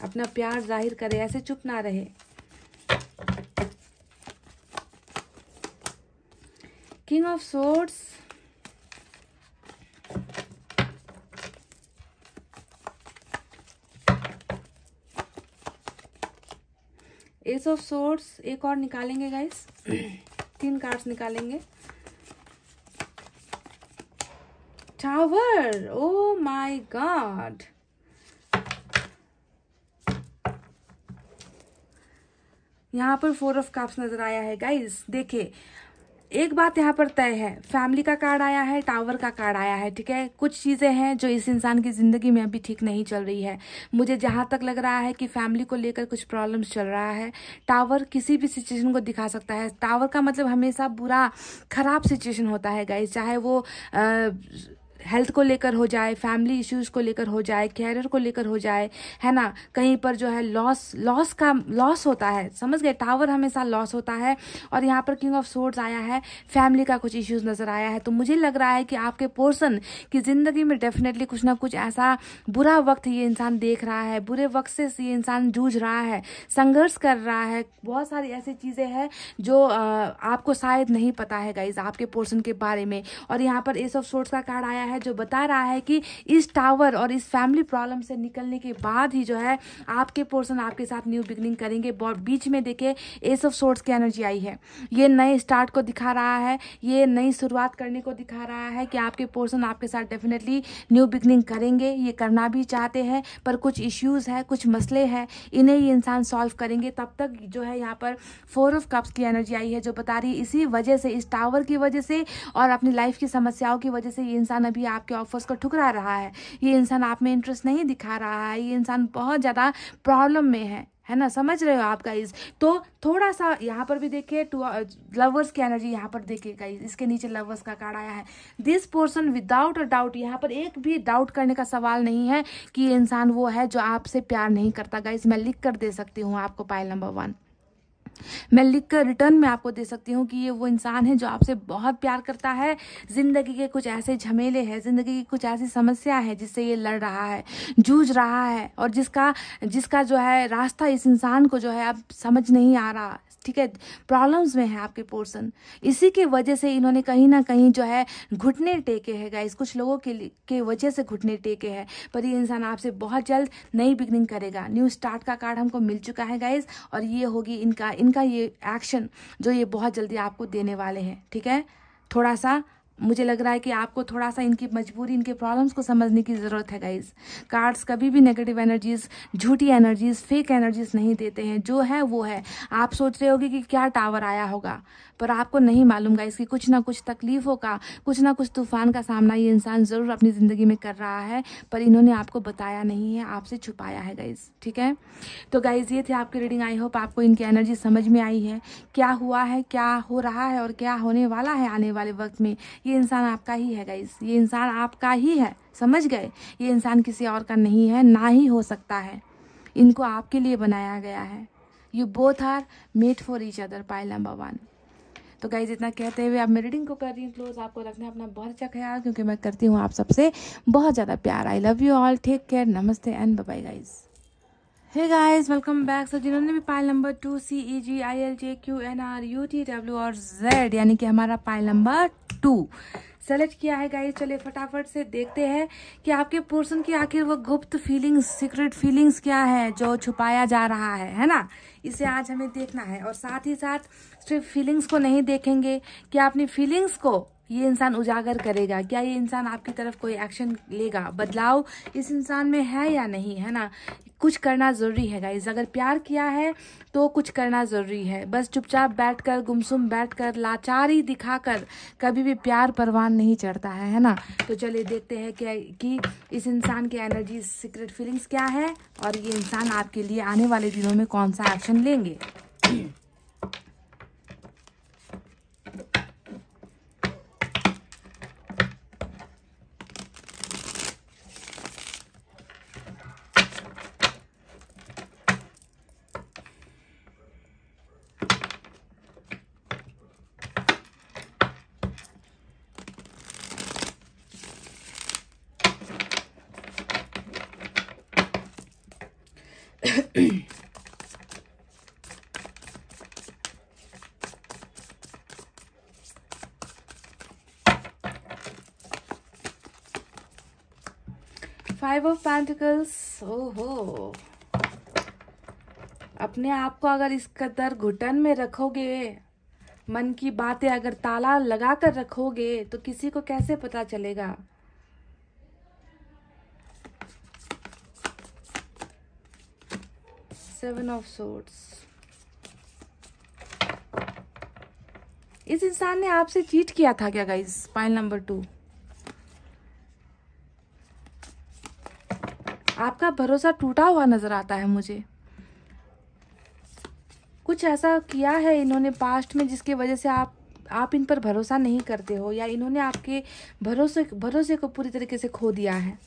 अपना प्यार जाहिर करे ऐसे चुप ना रहे king of swords ace of swords एक और निकालेंगे गाइस तीन कार्ड्स निकालेंगे टावर ओ माय गॉड यहाँ पर फोर ऑफ कप्स नजर आया है गाइस देखे एक बात यहाँ पर तय है फैमिली का कार्ड आया है टावर का कार्ड आया है ठीक है कुछ चीज़ें हैं जो इस इंसान की ज़िंदगी में अभी ठीक नहीं चल रही है मुझे जहाँ तक लग रहा है कि फैमिली को लेकर कुछ प्रॉब्लम्स चल रहा है टावर किसी भी सिचुएशन को दिखा सकता है टावर का मतलब हमेशा बुरा खराब सिचुएशन होता है गाइज चाहे वो आ, हेल्थ को लेकर हो जाए फैमिली इश्यूज़ को लेकर हो जाए कैरियर को लेकर हो जाए है ना कहीं पर जो है लॉस लॉस का लॉस होता है समझ गए टावर हमेशा लॉस होता है और यहाँ पर किंग ऑफ सोर्ड्स आया है फैमिली का कुछ इश्यूज़ नज़र आया है तो मुझे लग रहा है कि आपके पोर्सन की ज़िंदगी में डेफिनेटली कुछ ना कुछ ऐसा बुरा वक्त ये इंसान देख रहा है बुरे वक्त से ये इंसान जूझ रहा है संघर्ष कर रहा है बहुत सारी ऐसी चीज़ें हैं जो आपको शायद नहीं पता है गाइज आपके पोर्सन के बारे में और यहाँ पर एस ऑफ सोर्ट्स का कार्ड आया है है जो बता रहा है कि इस टावर और इस फैमिली प्रॉब्लम से निकलने के बाद ही जो है आपके पोर्सन आपके साथ न्यू बिगनिंग करेंगे बीच में देखे एस ऑफ सोर्ट्स की एनर्जी आई है ये नए स्टार्ट को दिखा रहा है ये नई शुरुआत करने को दिखा रहा है कि आपके पोर्सन आपके साथ डेफिनेटली न्यू बिगनिंग करेंगे ये करना भी चाहते हैं पर कुछ इश्यूज़ है कुछ मसले हैं इन्हें ये इंसान सॉल्व करेंगे तब तक जो है यहाँ पर फोर ऑफ कप्स की एनर्जी आई है जो बता रही है इसी वजह से इस टावर की वजह से और अपनी लाइफ की समस्याओं की वजह से ये इंसान अभी ये आपके ऑफर्स को ठुकरा रहा है ये इंसान आप में इंटरेस्ट नहीं दिखा रहा है ये इंसान बहुत ज़्यादा प्रॉब्लम में है है ना समझ रहे हो आप गाइज तो थोड़ा सा यहाँ पर भी देखिए टू लवर्स uh, की एनर्जी यहाँ पर देखिए गाइज इसके नीचे लवर्स का कार्ड आया है this person without a doubt यहाँ पर एक भी डाउट करने का सवाल नहीं है कि ये इंसान वो है जो आपसे प्यार नहीं करता गाइज मैं लिख कर दे सकती हूँ आपको पायल नंबर वन मैं लिख कर रिटर्न में आपको दे सकती हूँ कि ये वो इंसान है जो आपसे बहुत प्यार करता है ज़िंदगी के कुछ ऐसे झमेले हैं ज़िंदगी की कुछ ऐसी समस्या है जिससे ये लड़ रहा है जूझ रहा है और जिसका जिसका जो है रास्ता इस इंसान को जो है अब समझ नहीं आ रहा ठीक है प्रॉब्लम्स में है आपके पोर्सन इसी के वजह से इन्होंने कहीं ना कहीं जो है घुटने टेके है गाइस कुछ लोगों के के वजह से घुटने टेके है पर ये इंसान आपसे बहुत जल्द नई बिगनिंग करेगा न्यू स्टार्ट का कार्ड हमको मिल चुका है गाइज और ये होगी इनका इनका ये एक्शन जो ये बहुत जल्दी आपको देने वाले हैं ठीक है थोड़ा सा मुझे लग रहा है कि आपको थोड़ा सा इनकी मजबूरी इनके प्रॉब्लम्स को समझने की ज़रूरत है गाइज कार्ड्स कभी भी नेगेटिव एनर्जीज झूठी एनर्जीज फेक एनर्जीज नहीं देते हैं जो है वो है आप सोच रहे होगे कि क्या टावर आया होगा पर आपको नहीं मालूम गाइस इसकी कुछ ना कुछ तकलीफ़ों का कुछ ना कुछ तूफान का सामना ये इंसान ज़रूर अपनी ज़िंदगी में कर रहा है पर इन्होंने आपको बताया नहीं है आपसे छुपाया है गाइज़ ठीक है तो गाइज़ ये थे आपकी रीडिंग आई होप आपको इनकी एनर्जी समझ में आई है क्या हुआ है क्या हो रहा है और क्या होने वाला है आने वाले वक्त में ये इंसान आपका ही है गाइज़ ये इंसान आपका ही है समझ गए ये इंसान किसी और का नहीं है ना ही हो सकता है इनको आपके लिए बनाया गया है you both are made for each other pile number one तो गाइज इतना कहते हुए आप मैं रीडिंग को कर रही हूँ क्लोज आपको रखना अपना बहुत अच्छा ख्याल क्योंकि मैं करती हूँ आप सबसे बहुत ज़्यादा प्यार I love you all take care नमस्ते and bye guys hey guys welcome back so जिन्होंने भी pile number two C E G I L J Q N R U T W और जेड यानी कि हमारा पाइल नंबर टू सेलेक्ट किया है guys चलिए फटाफट से देखते हैं कि आपके पर्सन की आखिर वो गुप्त फीलिंग्स सीक्रेट फीलिंग्स क्या है जो छुपाया जा रहा है है ना इसे आज हमें देखना है और साथ ही साथ सिर्फ फीलिंग्स को नहीं देखेंगे कि आपने फीलिंग्स को ये इंसान उजागर करेगा क्या ये इंसान आपकी तरफ कोई एक्शन लेगा बदलाव इस इंसान में है या नहीं है ना कुछ करना ज़रूरी है गाइज अगर प्यार किया है तो कुछ करना ज़रूरी है बस चुपचाप बैठकर गुमसुम बैठकर लाचारी दिखाकर कभी भी प्यार परवान नहीं चढ़ता है है ना तो चलिए देखते हैं क्या कि इस इंसान की एनर्जी सीक्रेट फीलिंग्स क्या है और ये इंसान आपके लिए आने वाले दिनों में कौन सा एक्शन लेंगे फाइव ऑफ पेंटिकल्स oh अपने आप को अगर इस कदर घुटन में रखोगे मन की बातें अगर ताला लगा कर रखोगे तो किसी को कैसे पता चलेगा सेवन ऑफ swords इस इंसान ने आपसे चीट किया था क्या गाइज पाइल नंबर टू आपका भरोसा टूटा हुआ नजर आता है मुझे कुछ ऐसा किया है इन्होंने पास्ट में जिसकी वजह से आप आप इन पर भरोसा नहीं करते हो या इन्होंने आपके भरोसे भरोसे को पूरी तरीके से खो दिया है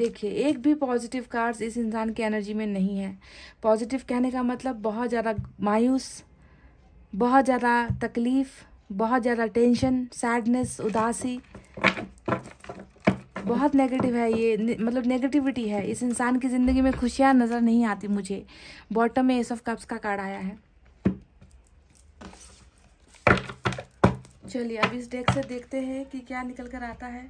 देखिए एक भी पॉजिटिव कार्ड्स इस इंसान की एनर्जी में नहीं है पॉजिटिव कहने का मतलब बहुत ज़्यादा मायूस बहुत ज़्यादा तकलीफ़ बहुत ज़्यादा टेंशन सैडनेस उदासी बहुत नेगेटिव है ये ने, मतलब नेगेटिविटी है इस इंसान की ज़िंदगी में खुशियाँ नज़र नहीं आती मुझे बॉटम में एस ऑफ कप्स का कार्ड आया है चलिए अब इस डेक से देखते हैं कि क्या निकल कर आता है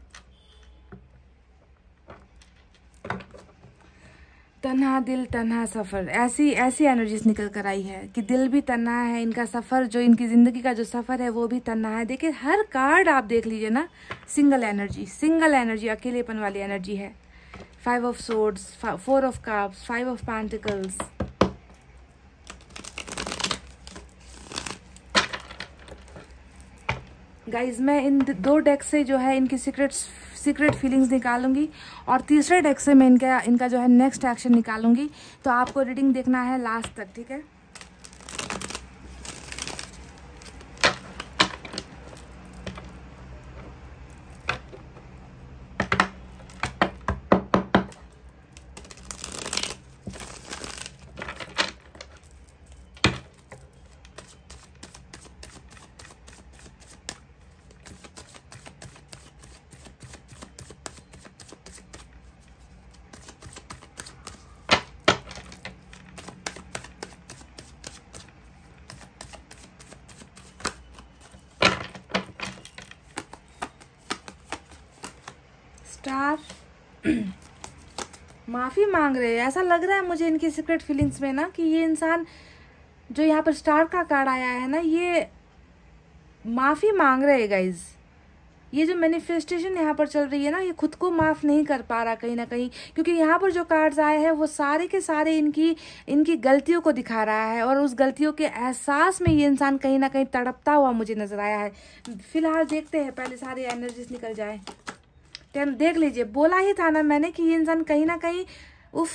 तन्हा दिल तन्हा सफ़र ऐसी ऐसी एनर्जीज निकल कर आई है कि दिल भी तन्हा है इनका सफ़र जो इनकी ज़िंदगी का जो सफ़र है वो भी तन्हा है देखिए हर कार्ड आप देख लीजिए ना सिंगल एनर्जी सिंगल एनर्जी अकेलेपन वाली एनर्जी है five of swords four of cups five of pentacles guys मैं इन दो डेक से जो है इनकी सीक्रेट्स सीक्रेट फीलिंग्स निकालूंगी और तीसरे डेक से मैं इनका इनका जो है नेक्स्ट एक्शन निकालूंगी तो आपको रीडिंग देखना है लास्ट तक ठीक है मांग रहे हैं ऐसा लग रहा है मुझे इनकी सीक्रेट फीलिंग्स में ना कि ये इंसान जो यहाँ पर स्टार का कार्ड आया है ना ये माफ़ी मांग रहे हैं गाइज़ ये जो मैनिफेस्टेशन यहाँ पर चल रही है ना ये खुद को माफ़ नहीं कर पा रहा कहीं ना कहीं क्योंकि यहाँ पर जो कार्ड्स आए हैं वो सारे के सारे इनकी इनकी गलतियों को दिखा रहा है और उस गलतियों के एहसास में ये इंसान कहीं ना कहीं तड़पता हुआ मुझे नज़र आया है फिलहाल देखते हैं पहले सारी एनर्जीज निकल जाए देख लीजिए बोला ही था ना मैंने कि ये इंसान कहीं ना कहीं उफ़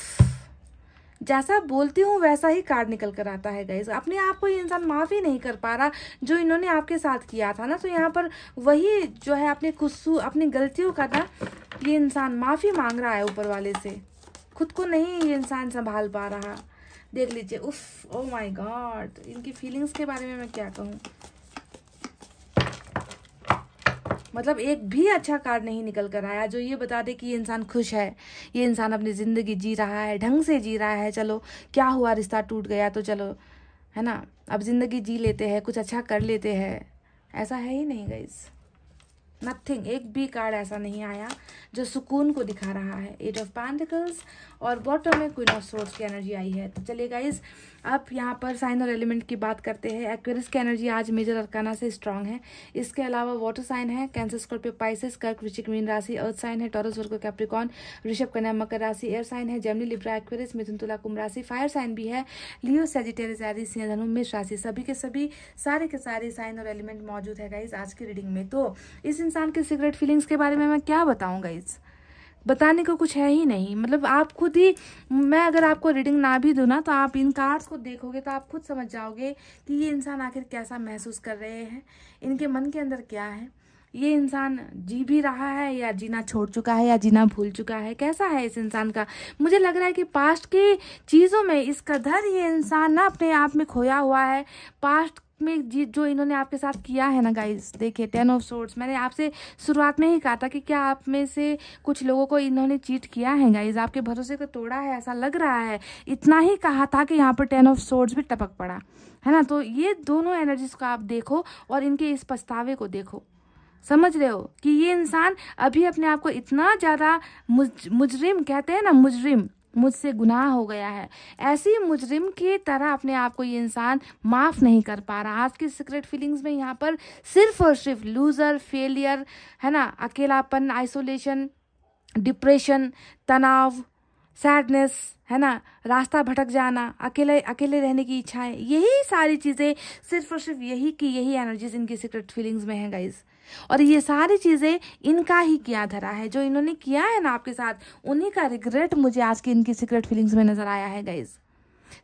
जैसा बोलती हूँ वैसा ही कार्ड निकल कर आता है गाइज अपने आप को ये इंसान माफ़ ही नहीं कर पा रहा जो इन्होंने आपके साथ किया था ना तो यहाँ पर वही जो है अपने कुस्सू अपनी गलतियों का ना ये इंसान माफ़ी मांग रहा है ऊपर वाले से खुद को नहीं ये इंसान संभाल पा रहा देख लीजिए उफ ओ माई गॉड इनकी फीलिंग्स के बारे में मैं क्या कहूँ मतलब एक भी अच्छा कार्ड नहीं निकल कर आया जो ये बता दे कि ये इंसान खुश है ये इंसान अपनी ज़िंदगी जी रहा है ढंग से जी रहा है चलो क्या हुआ रिश्ता टूट गया तो चलो है ना अब ज़िंदगी जी लेते हैं कुछ अच्छा कर लेते हैं ऐसा है ही नहीं गई नथिंग एक भी कार्ड ऐसा नहीं आया जो सुकून को दिखा रहा है एट ऑफ पैंटिकल्स और बॉटम में क्वीन ऑफ सोर्स की एनर्जी आई है तो चलिए गाइज अब यहाँ पर साइन और एलिमेंट की बात करते हैं एक्वेरिस की एनर्जी आज मेजर अरकाना से स्ट्रांग है इसके अलावा वाटर साइन है कैंसर स्कॉर्पियो पाइसिस कर्क ऋषिक मीन राशि अर्थ साइन है टॉरस वर्गो कैप्रिकॉन ऋषभ कन्या मकर राशि एयर साइन है जेमनी लिब्रा एक्वेरिस मिथुन तुला कुंभ राशि फायर साइन भी है लियो सेजिटेरियस एरी धनु मेष राशि सभी के सभी सारे के सारे साइन और एलिमेंट मौजूद है गाइज आज की रीडिंग में तो इस इंसान के सीक्रेट फीलिंग्स के बारे में मैं क्या बताऊँ गाइज़ बताने को कुछ है ही नहीं मतलब आप खुद ही मैं अगर आपको रीडिंग ना भी दूँ ना तो आप इन कार्ड्स को देखोगे तो आप खुद समझ जाओगे कि ये इंसान आखिर कैसा महसूस कर रहे हैं इनके मन के अंदर क्या है ये इंसान जी भी रहा है या जीना छोड़ चुका है या जीना भूल चुका है कैसा है इस इंसान का मुझे लग रहा है कि पास्ट की चीज़ों में इस कदर ये इंसान ना अपने आप में खोया हुआ है पास्ट में जो इन्होंने आपके साथ किया है ना गाइज देखिए टेन ऑफ सोर्ट्स मैंने आपसे शुरुआत में ही कहा था कि क्या आप में से कुछ लोगों को इन्होंने चीट किया है गाइज आपके भरोसे को तोड़ा है ऐसा लग रहा है इतना ही कहा था कि यहाँ पर टेन ऑफ सोर्ट्स भी टपक पड़ा है ना तो ये दोनों एनर्जीज को आप देखो और इनके इस पछतावे को देखो समझ रहे हो कि ये इंसान अभी अपने आप को इतना ज़्यादा मुज मुजरिम कहते हैं ना मुजरिम मुझसे गुनाह हो गया है ऐसी मुजरिम की तरह अपने आप को ये इंसान माफ़ नहीं कर पा रहा आज की सीक्रेट फीलिंग्स में यहाँ पर सिर्फ और सिर्फ लूज़र फेलियर है ना अकेलापन आइसोलेशन डिप्रेशन तनाव सैडनेस है ना रास्ता भटक जाना अकेले अकेले रहने की इच्छाएं यही सारी चीज़ें सिर्फ और सिर्फ यही की यही एनर्जीज इनकी सीक्रेट फीलिंग्स में हैं गाइज़ और ये सारी चीज़ें इनका ही किया धरा है जो इन्होंने किया है ना आपके साथ उन्हीं का रिग्रेट मुझे आज की इनकी सीक्रेट फीलिंग्स में नज़र आया है गाइज़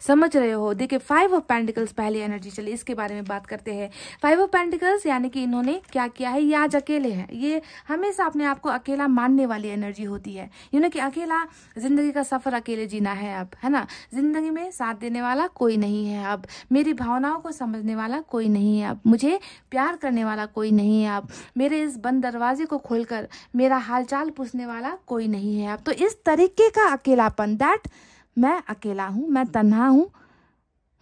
समझ रहे हो देखिए फाइव ऑफ पेंटिकल्स पहली एनर्जी चलिए इसके बारे में बात करते हैं फाइव ऑफ पेंडिकल्स यानी कि इन्होंने क्या किया है ये आज अकेले हैं ये हमेशा अपने आप को अकेला मानने वाली एनर्जी होती है यूनो कि अकेला जिंदगी का सफर अकेले जीना है अब है ना जिंदगी में साथ देने वाला कोई नहीं है अब मेरी भावनाओं को समझने वाला कोई नहीं है अब मुझे प्यार करने वाला कोई नहीं है अब मेरे इस बंद दरवाजे को खोलकर मेरा हालचाल पूछने वाला कोई नहीं है अब तो इस तरीके का अकेलापन दैट मैं अकेला हूँ मैं तन्हा हूँ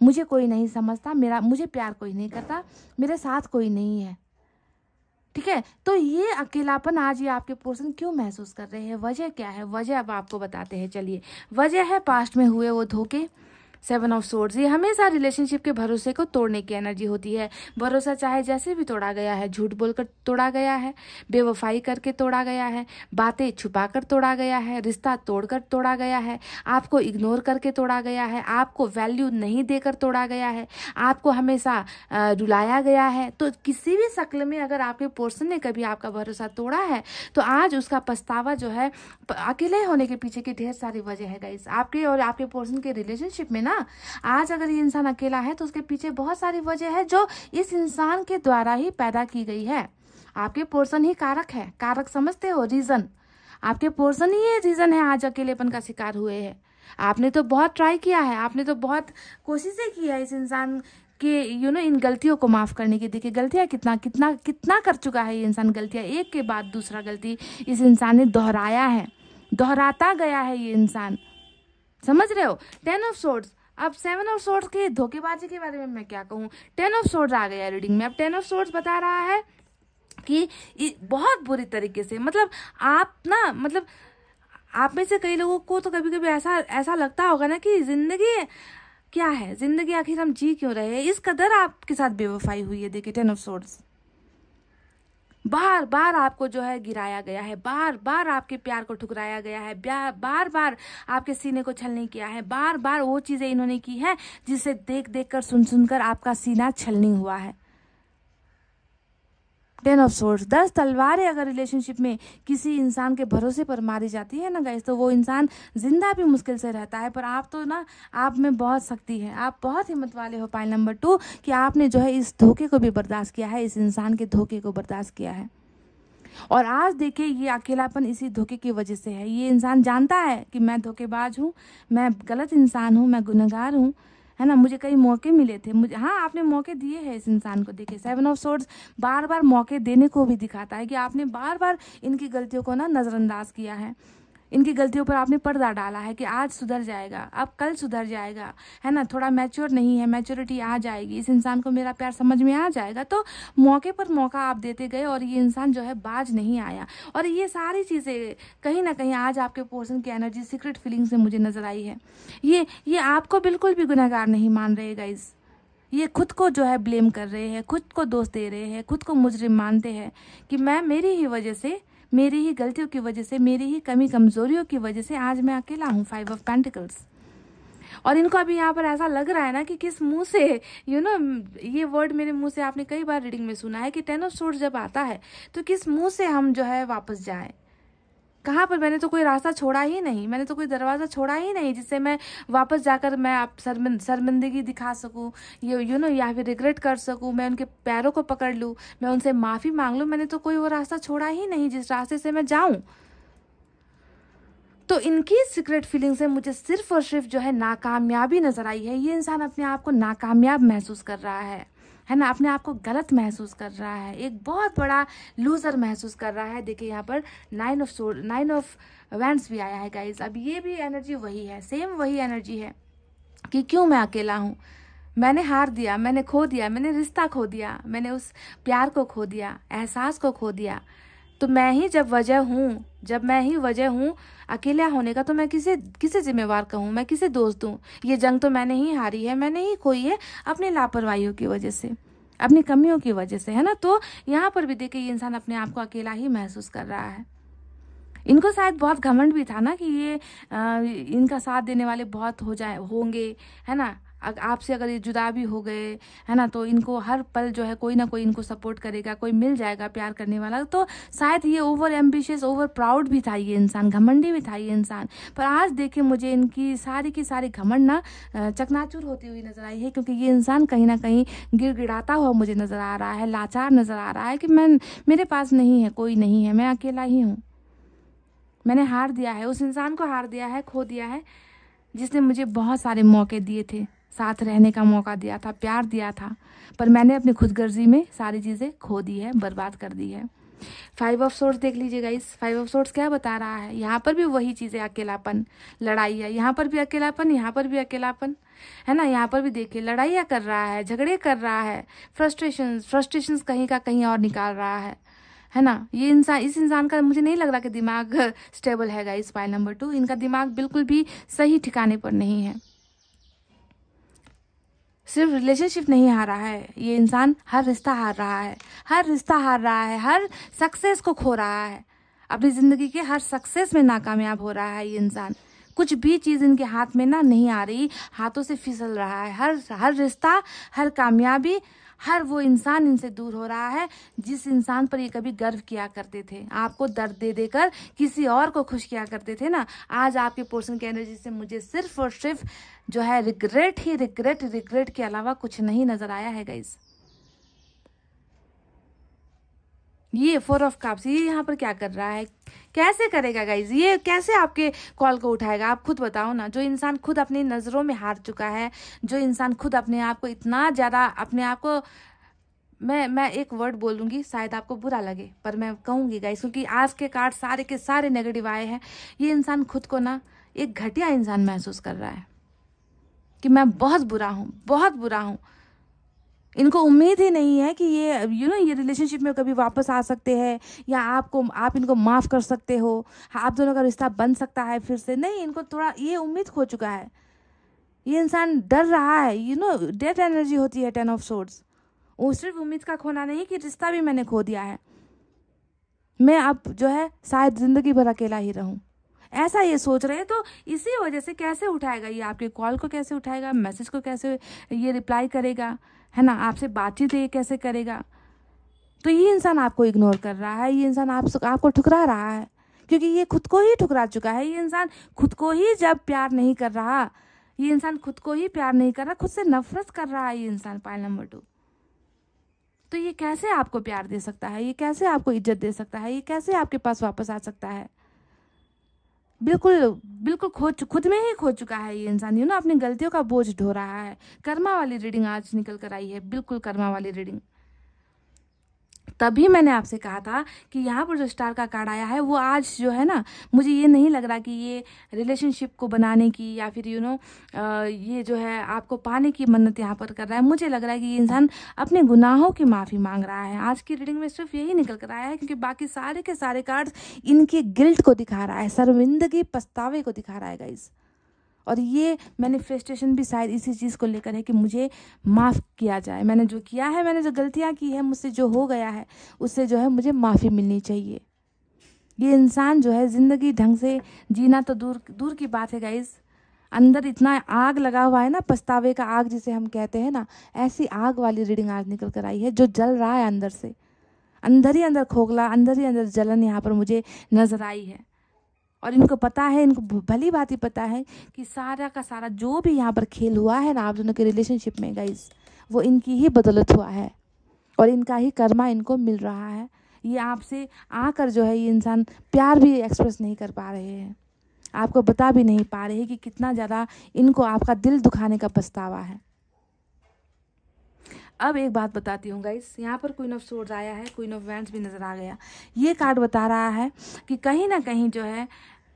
मुझे कोई नहीं समझता मेरा मुझे प्यार कोई नहीं करता मेरे साथ कोई नहीं है ठीक है तो ये अकेलापन आज ये आपके पर्सन क्यों महसूस कर रहे हैं वजह क्या है वजह अब आपको बताते हैं चलिए वजह है पास्ट में हुए वो धोखे सेवन ऑफ सोर्ड्स ये हमेशा रिलेशनशिप के भरोसे को तोड़ने की एनर्जी होती है भरोसा चाहे जैसे भी तोड़ा गया है झूठ बोलकर तोड़ा गया है बेवफाई करके तोड़ा गया है बातें छुपा कर तोड़ा गया है रिश्ता तोड़कर तोड़ा गया है आपको इग्नोर करके तोड़ा गया है आपको वैल्यू नहीं देकर तोड़ा गया है आपको हमेशा रुलाया गया है तो किसी भी शक्ल में अगर आपके पोर्सन ने कभी आपका भरोसा तोड़ा है तो आज उसका पछतावा जो है अकेले होने के पीछे की ढेर सारी वजह है गाइस आपके और आपके पोर्सन के रिलेशनशिप में ना ना आज अगर ये इंसान अकेला है तो उसके पीछे बहुत सारी वजह है जो इस इंसान के द्वारा ही पैदा की गई है आपके पोर्सन ही कारक है कारक समझते हो रीजन आपके पोर्सन ही ये रीजन है आज अकेलेपन का शिकार हुए है आपने तो बहुत ट्राई किया है आपने तो बहुत कोशिशें की है इस इंसान के यू नो इन गलतियों को माफ़ करने की देखिए गलतियाँ कितना कितना कितना कर चुका है ये इंसान गलतियाँ एक के बाद दूसरा गलती इस इंसान ने दोहराया है दोहराता गया है ये इंसान समझ रहे हो टेन ऑफ सोर्ड्स अब सेवन ऑफ सोर्स के धोखेबाजी के बारे में मैं क्या कहूँ टेन ऑफ सोर्स आ गया रीडिंग में अब टेन ऑफ सोर्स बता रहा है कि बहुत बुरी तरीके से मतलब आप ना मतलब आप में से कई लोगों को तो कभी कभी ऐसा ऐसा लगता होगा ना कि जिंदगी क्या है जिंदगी आखिर हम जी क्यों रहे हैं इस कदर आपके साथ बेवफाई हुई है देखिए टेन ऑफ सोर्स बार बार आपको जो है गिराया गया है बार बार आपके प्यार को ठुकराया गया है बार बार आपके सीने को छलनी किया है बार बार वो चीज़ें इन्होंने की है जिसे देख देख कर सुन सुनकर आपका सीना छलनी हुआ है टेन ऑफ सोर्स दस तलवारें अगर रिलेशनशिप में किसी इंसान के भरोसे पर मारी जाती है ना गैस तो वो इंसान जिंदा भी मुश्किल से रहता है पर आप तो ना आप में बहुत शक्ति है आप बहुत हिम्मत वाले हो पाइल नंबर टू कि आपने जो है इस धोखे को भी बर्दाश्त किया है इस इंसान के धोखे को बर्दाश्त किया है और आज देखिए ये अकेलापन इसी धोखे की वजह से है ये इंसान जानता है कि मैं धोखेबाज हूँ मैं गलत इंसान हूँ मैं गुनहगार हूँ है ना मुझे कई मौके मिले थे मुझे हाँ आपने मौके दिए हैं इस इंसान को देखिए सेवन ऑफ सोर्ड्स बार बार मौके देने को भी दिखाता है कि आपने बार बार इनकी गलतियों को ना नज़रअंदाज किया है इनकी गलतियों पर आपने पर्दा डाला है कि आज सुधर जाएगा अब कल सुधर जाएगा है ना थोड़ा मैच्योर नहीं है मैच्योरिटी आ जाएगी इस इंसान को मेरा प्यार समझ में आ जाएगा तो मौके पर मौका आप देते गए और ये इंसान जो है बाज नहीं आया और ये सारी चीज़ें कहीं ना कहीं आज आपके पोर्सन की एनर्जी सीक्रेट फीलिंग से मुझे नज़र आई है ये ये आपको बिल्कुल भी गुनागार नहीं मान रहे गाइज़ ये खुद को जो है ब्लेम कर रहे हैं खुद को दोष दे रहे हैं खुद को मुजरिम मानते हैं कि मैं मेरी ही वजह से मेरी ही गलतियों की वजह से मेरी ही कमी कमजोरियों की वजह से आज मैं अकेला हूँ फाइव ऑफ पेंटिकल्स और इनको अभी यहाँ पर ऐसा लग रहा है ना कि किस मुंह से यू you नो know, ये वर्ड मेरे मुंह से आपने कई बार रीडिंग में सुना है कि टेन ऑफ सोर्स जब आता है तो किस मुंह से हम जो है वापस जाएं कहाँ पर मैंने तो कोई रास्ता छोड़ा ही नहीं मैंने तो कोई दरवाज़ा छोड़ा ही नहीं जिससे मैं वापस जाकर मैं आप शर्मिंद शर्मिंदगी दिखा सकूँ ये यू नो या फिर रिग्रेट कर सकूँ मैं उनके पैरों को पकड़ लूँ मैं उनसे माफ़ी मांग लूँ मैंने तो कोई वो रास्ता छोड़ा ही नहीं जिस रास्ते से मैं जाऊँ तो इनकी सीक्रेट फीलिंग से मुझे सिर्फ और सिर्फ जो है नाकामयाबी नज़र आई है ये इंसान अपने आप को नाकामयाब महसूस कर रहा है है ना अपने आप को गलत महसूस कर रहा है एक बहुत बड़ा लूज़र महसूस कर रहा है देखिए यहाँ पर nine of swords nine of wands भी आया है गाइज अब ये भी एनर्जी वही है सेम वही एनर्जी है कि क्यों मैं अकेला हूँ मैंने हार दिया मैंने खो दिया मैंने रिश्ता खो दिया मैंने उस प्यार को खो दिया एहसास को खो दिया तो मैं ही जब वजह हूँ जब मैं ही वजह हूँ अकेला होने का तो मैं किसे किसे जिम्मेवार कहूँ मैं किसे दोष दूँ ये जंग तो मैंने ही हारी है मैंने ही खोई है अपनी लापरवाहियों की वजह से अपनी कमियों की वजह से है ना तो यहाँ पर भी देखिए ये इंसान अपने आप को अकेला ही महसूस कर रहा है इनको शायद बहुत घमंड भी था ना कि ये आ, इनका साथ देने वाले बहुत हो जाए होंगे है ना आपसे अगर ये जुदा भी हो गए है ना तो इनको हर पल जो है कोई ना कोई इनको सपोर्ट करेगा कोई मिल जाएगा प्यार करने वाला तो शायद ये ओवर एम्बिशियस ओवर प्राउड भी था ये इंसान घमंडी भी था ये इंसान पर आज देखे मुझे इनकी सारी की सारी घमंड ना चकनाचूर होती हुई नजर आई है क्योंकि ये इंसान कहीं ना कहीं गिर गिड़ाता हुआ मुझे नजर आ रहा है लाचार नजर आ रहा है कि मैं मेरे पास नहीं है कोई नहीं है मैं अकेला ही हूँ मैंने हार दिया है उस इंसान को हार दिया है खो दिया है जिसने मुझे बहुत सारे मौके दिए थे साथ रहने का मौका दिया था प्यार दिया था पर मैंने अपनी खुदगर्जी में सारी चीज़ें खो दी है बर्बाद कर दी है फाइव ऑफ सोर्स देख लीजिएगा इस फाइव ऑफ सोर्स क्या बता रहा है यहाँ पर भी वही चीज़ें अकेलापन लड़ाई है यहाँ पर भी अकेलापन यहाँ पर भी अकेलापन है ना यहाँ पर भी देखिए लड़ाइयाँ कर रहा है झगड़े कर रहा है फ्रस्ट्रेशन फ्रस्ट्रेशन कहीं का कहीं और निकाल रहा है है ना ये इंसान इस इंसान का मुझे नहीं लग रहा कि दिमाग स्टेबल है गाइस पाइल नंबर टू इनका दिमाग बिल्कुल भी सही ठिकाने पर नहीं है सिर्फ रिलेशनशिप नहीं हारा है ये इंसान हर रिश्ता हार रहा है हर रिश्ता हार रहा है हर सक्सेस को खो रहा है अपनी ज़िंदगी के हर सक्सेस में नाकामयाब हो रहा है ये इंसान कुछ भी चीज़ इनके हाथ में ना नहीं आ रही हाथों से फिसल रहा है हर हर रिश्ता हर कामयाबी हर वो इंसान इनसे दूर हो रहा है जिस इंसान पर ये कभी गर्व किया करते थे आपको दर्द दे देकर किसी और को खुश किया करते थे ना आज आपके पोर्सन की एनर्जी से मुझे सिर्फ और सिर्फ जो है रिग्रेट ही रिग्रेट रिग्रेट के अलावा कुछ नहीं नजर आया है गाइज ये फोर ऑफ काप्स ये यहाँ पर क्या कर रहा है कैसे करेगा गाइज ये कैसे आपके कॉल को उठाएगा आप खुद बताओ ना जो इंसान खुद अपनी नज़रों में हार चुका है जो इंसान खुद अपने आप को इतना ज़्यादा अपने आप को मैं मैं एक वर्ड बोलूँगी शायद आपको बुरा लगे पर मैं कहूँगी गाइज क्योंकि आज के कार्ड सारे के सारे नेगेटिव आए हैं ये इंसान खुद को ना एक घटिया इंसान महसूस कर रहा है कि मैं बहुत बुरा हूँ बहुत बुरा हूँ इनको उम्मीद ही नहीं है कि ये यू you नो know, ये रिलेशनशिप में कभी वापस आ सकते हैं या आपको आप इनको माफ़ कर सकते हो आप दोनों का रिश्ता बन सकता है फिर से नहीं इनको थोड़ा ये उम्मीद खो चुका है ये इंसान डर रहा है यू नो डेथ एनर्जी होती है टेन ऑफ सोर्ड्स वो सिर्फ उम्मीद का खोना नहीं कि रिश्ता भी मैंने खो दिया है मैं अब जो है शायद ज़िंदगी भर अकेला ही रहूँ ऐसा ये सोच रहे हैं तो इसी वजह से कैसे उठाएगा ये आपके कॉल को कैसे उठाएगा मैसेज को कैसे ये रिप्लाई करेगा है ना आपसे बातचीत ये कैसे करेगा तो ये इंसान आपको इग्नोर कर रहा है ये इंसान आप आपको ठुकरा रहा है क्योंकि ये खुद को ही ठुकरा चुका है ये इंसान खुद को ही जब प्यार नहीं कर रहा ये इंसान खुद को ही प्यार नहीं कर रहा खुद से नफरत कर रहा है ये इंसान पाइल नंबर टू तो ये कैसे आपको प्यार दे सकता है ये कैसे आपको इज्जत दे सकता है ये कैसे आपके पास वापस आ सकता है बिल्कुल बिल्कुल खो खुद में ही खो चुका है ये इंसान यू ना अपनी गलतियों का बोझ ढो रहा है कर्मा वाली रीडिंग आज निकल कर आई है बिल्कुल कर्मा वाली रीडिंग तभी मैंने आपसे कहा था कि यहाँ पर जो स्टार का कार्ड आया है वो आज जो है ना मुझे ये नहीं लग रहा कि ये रिलेशनशिप को बनाने की या फिर यू नो ये जो है आपको पाने की मन्नत यहाँ पर कर रहा है मुझे लग रहा है कि ये इंसान अपने गुनाहों की माफ़ी मांग रहा है आज की रीडिंग में सिर्फ यही निकल कर आया है क्योंकि बाकी सारे के सारे कार्ड्स इनके गिल्ट को दिखा रहा है शर्मिंदगी पछतावे को दिखा रहा है गाइज़ और ये मैनिफेस्टेशन भी शायद इसी चीज़ को लेकर है कि मुझे माफ़ किया जाए मैंने जो किया है मैंने जो गलतियाँ की है मुझसे जो हो गया है उससे जो है मुझे माफ़ी मिलनी चाहिए ये इंसान जो है ज़िंदगी ढंग से जीना तो दूर दूर की बात है गाइज़ अंदर इतना आग लगा हुआ है ना पछतावे का आग जिसे हम कहते हैं ना ऐसी आग वाली रीडिंग आज निकल कर आई है जो जल रहा है अंदर से अंदर ही अंदर खोखला अंदर ही अंदर जलन यहाँ पर मुझे नज़र आई है और इनको पता है इनको भली बात ही पता है कि सारा का सारा जो भी यहाँ पर खेल हुआ है ना आप दोनों के रिलेशनशिप में गाइज वो इनकी ही बदौलत हुआ है और इनका ही कर्मा इनको मिल रहा है ये आपसे आकर जो है ये इंसान प्यार भी एक्सप्रेस नहीं कर पा रहे हैं आपको बता भी नहीं पा रहे कि कितना ज़्यादा इनको आपका दिल दुखाने का पछतावा है अब एक बात बताती हूँ गाइस यहाँ पर क्वीन ऑफ सोर्स आया है क्वीन ऑफ वैंड भी नज़र आ गया ये कार्ड बता रहा है कि कहीं ना कहीं जो है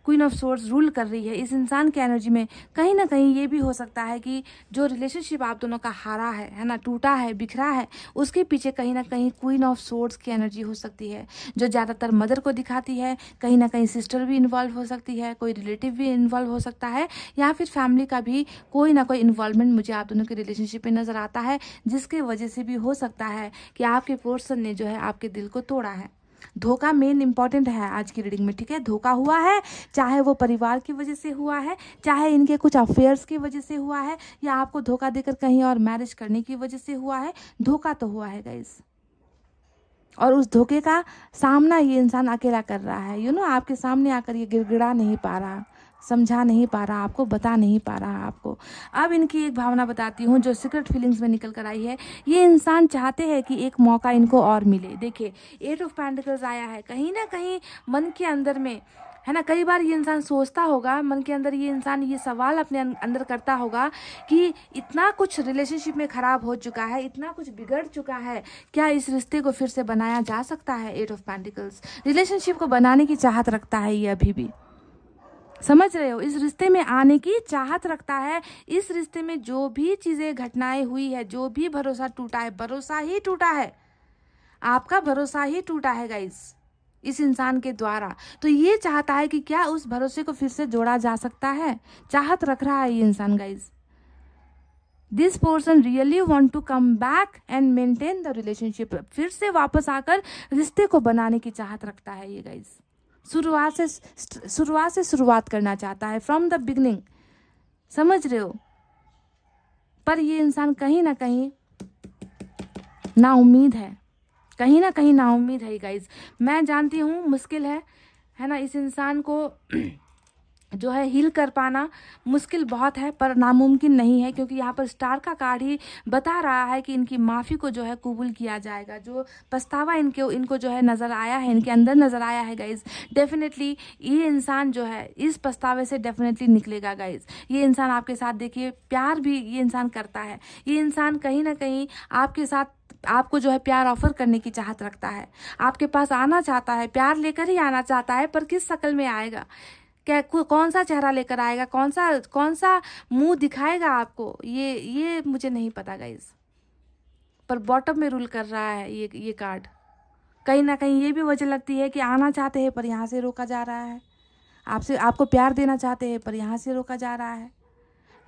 क्वीन ऑफ सोर्स रूल कर रही है इस इंसान के एनर्जी में कहीं ना कहीं ये भी हो सकता है कि जो रिलेशनशिप आप दोनों का हारा है है ना टूटा है बिखरा है उसके पीछे कहीं ना कहीं क्वीन ऑफ सोर्स की एनर्जी हो सकती है जो ज़्यादातर मदर को दिखाती है कहीं ना कहीं सिस्टर भी इन्वॉल्व हो सकती है कोई रिलेटिव भी इन्वॉल्व हो सकता है या फिर फैमिली का भी कोई ना कोई इन्वॉल्वमेंट मुझे आप दोनों के रिलेशनशिप में नज़र आता है जिसके वजह से भी हो सकता है कि आपके पोर्सन ने जो है आपके दिल को तोड़ा है धोखा मेन इंपॉर्टेंट है आज की रीडिंग में ठीक है धोखा हुआ है चाहे वो परिवार की वजह से हुआ है चाहे इनके कुछ अफेयर्स की वजह से हुआ है या आपको धोखा देकर कहीं और मैरिज करने की वजह से हुआ है धोखा तो हुआ है गाइज़ और उस धोखे का सामना ये इंसान अकेला कर रहा है यू you नो know, आपके सामने आकर ये गिड़गिड़ा नहीं पा रहा समझा नहीं पा रहा आपको बता नहीं पा रहा आपको अब इनकी एक भावना बताती हूँ जो सीक्रेट फीलिंग्स में निकल कर आई है ये इंसान चाहते हैं कि एक मौका इनको और मिले देखिए एट ऑफ पैंडिकल्स आया है कहीं ना कहीं मन के अंदर में है ना कई बार ये इंसान सोचता होगा मन के अंदर ये इंसान ये सवाल अपने अं-, अंदर करता होगा कि इतना कुछ रिलेशनशिप में ख़राब हो चुका है इतना कुछ बिगड़ चुका है क्या इस रिश्ते को फिर से बनाया जा सकता है एट ऑफ पैंडिकल्स रिलेशनशिप को बनाने की चाहत रखता है ये अभी भी समझ रहे हो इस रिश्ते में आने की चाहत रखता है इस रिश्ते में जो भी चीज़ें घटनाएं हुई है जो भी भरोसा टूटा है भरोसा ही टूटा है आपका भरोसा ही टूटा है गाइस इस इंसान के द्वारा तो ये चाहता है कि क्या उस भरोसे को फिर से जोड़ा जा सकता है चाहत रख रहा है ये इंसान guys this person really want to come back and maintain the relationship फिर से वापस आकर रिश्ते को बनाने की चाहत रखता है ये गाइज़ शुरुआत से शुरुआत से शुरुआत करना चाहता है फ्रॉम द बिगनिंग समझ रहे हो पर ये इंसान कहीं ना कहीं ना उम्मीद है कहीं ना कहीं ना उम्मीद है गाइज मैं जानती हूँ मुश्किल है है ना इस इंसान को जो है हील कर पाना मुश्किल बहुत है पर नामुमकिन नहीं है क्योंकि यहाँ पर स्टार का कार्ड ही बता रहा है कि इनकी माफ़ी को जो है कबूल किया जाएगा जो पछतावा इनके इनको जो है नज़र आया है इनके अंदर नज़र आया है गाइज डेफिनेटली ये इंसान जो है इस पछतावे से डेफिनेटली निकलेगा गाइज ये इंसान आपके साथ देखिए प्यार भी ये इंसान करता है ये इंसान कहीं ना कहीं आपके साथ आपको जो है प्यार ऑफर करने की चाहत रखता है आपके पास आना चाहता है प्यार लेकर ही आना चाहता है पर किस शक्ल में आएगा क्या कौन सा चेहरा लेकर आएगा कौन सा कौन सा मुंह दिखाएगा आपको ये ये मुझे नहीं पता गाइज पर बॉटम में रूल कर रहा है ये ये कार्ड कहीं ना कहीं ये भी वजह लगती है कि आना चाहते हैं पर यहाँ से रोका जा रहा है आपसे आपको प्यार देना चाहते हैं पर यहाँ से रोका जा रहा है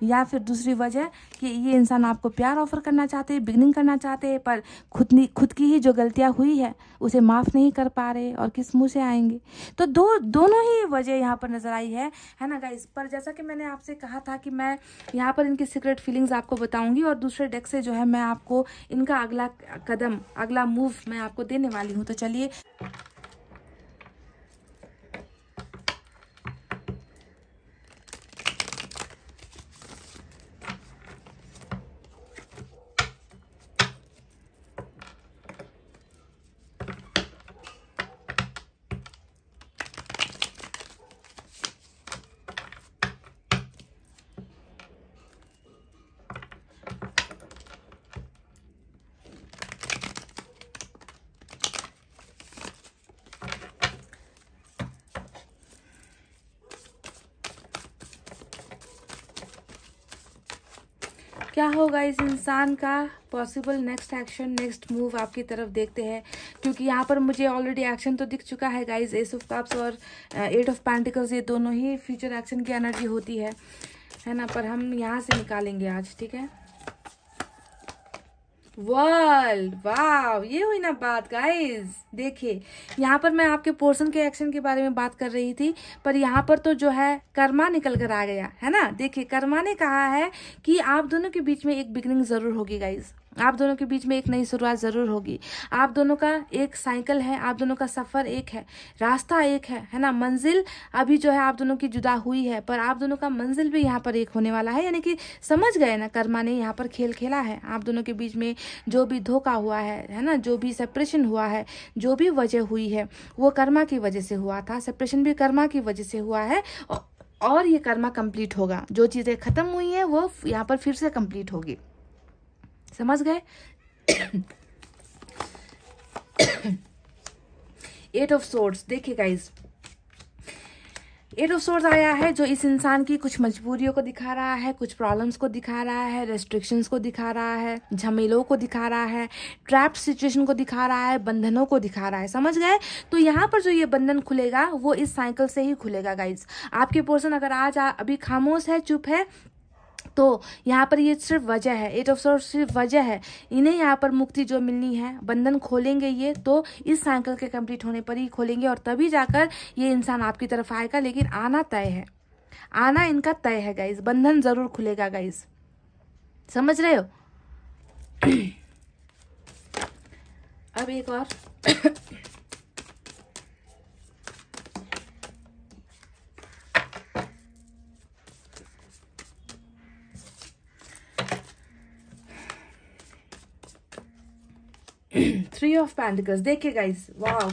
या फिर दूसरी वजह कि ये इंसान आपको प्यार ऑफर करना चाहते हैं बिगनिंग करना चाहते हैं पर खुद खुद की ही जो गलतियाँ हुई है उसे माफ़ नहीं कर पा रहे और किस मुँह से आएंगे तो दो दोनों ही वजह यहाँ पर नज़र आई है है ना गाइस पर जैसा कि मैंने आपसे कहा था कि मैं यहाँ पर इनकी सीक्रेट फीलिंग्स आपको बताऊँगी और दूसरे डेक से जो है मैं आपको इनका अगला कदम अगला मूव मैं आपको देने वाली हूँ तो चलिए इंसान का possible next action next move आपकी तरफ देखते हैं क्योंकि यहाँ पर मुझे ऑलरेडी एक्शन तो दिख चुका है गाइज एस ऑफ कप्स और एट ऑफ पैंटिकल्स ये दोनों ही फ्यूचर एक्शन की एनर्जी होती है है ना पर हम यहाँ से निकालेंगे आज ठीक है वर्ल्ड वाव ये हुई ना बात गाइज देखिए यहाँ पर मैं आपके पोर्शन के एक्शन के बारे में बात कर रही थी पर यहाँ पर तो जो है कर्मा निकल कर आ गया है ना देखिए कर्मा ने कहा है कि आप दोनों के बीच में एक बिगनिंग जरूर होगी गाइज आप दोनों के बीच में एक नई शुरुआत ज़रूर होगी आप दोनों का एक साइकिल है आप दोनों का सफ़र एक है रास्ता एक है है ना मंजिल अभी जो है आप दोनों की जुदा हुई है पर आप दोनों का मंजिल भी यहाँ पर एक होने वाला है यानी कि समझ गए ना कर्मा ने यहाँ पर खेल खेला है आप दोनों के बीच में जो भी धोखा हुआ है है ना जो भी सेपरेशन हुआ है जो भी वजह हुई है वो कर्मा की वजह से हुआ था सेपरेशन भी कर्मा की वजह से हुआ है और ये कर्मा कंप्लीट होगा जो चीज़ें ख़त्म हुई हैं वो यहाँ पर फिर से कंप्लीट होगी समझ गए एट ऑफ सोर्ट्स देखिए गाइज एट ऑफ सोर्स आया है जो इस इंसान की कुछ मजबूरियों को दिखा रहा है कुछ प्रॉब्लम्स को दिखा रहा है रेस्ट्रिक्शंस को दिखा रहा है झमेलों को दिखा रहा है ट्रैप सिचुएशन को दिखा रहा है बंधनों को दिखा रहा है समझ गए तो यहाँ पर जो ये बंधन खुलेगा वो इस साइकिल से ही खुलेगा गाइज आपके पोर्सन अगर आज आ, अभी खामोश है चुप है तो यहाँ पर ये सिर्फ वजह है एट ऑफ सोर्स सिर्फ वजह है इन्हें यहाँ पर मुक्ति जो मिलनी है बंधन खोलेंगे ये तो इस साइकिल के कंप्लीट होने पर ही खोलेंगे और तभी जाकर ये इंसान आपकी तरफ आएगा लेकिन आना तय है आना इनका तय है गाइज बंधन जरूर खुलेगा गाइज समझ रहे हो अब एक और थ्री ऑफ पेंटिकल्स देखिए गाइज वाह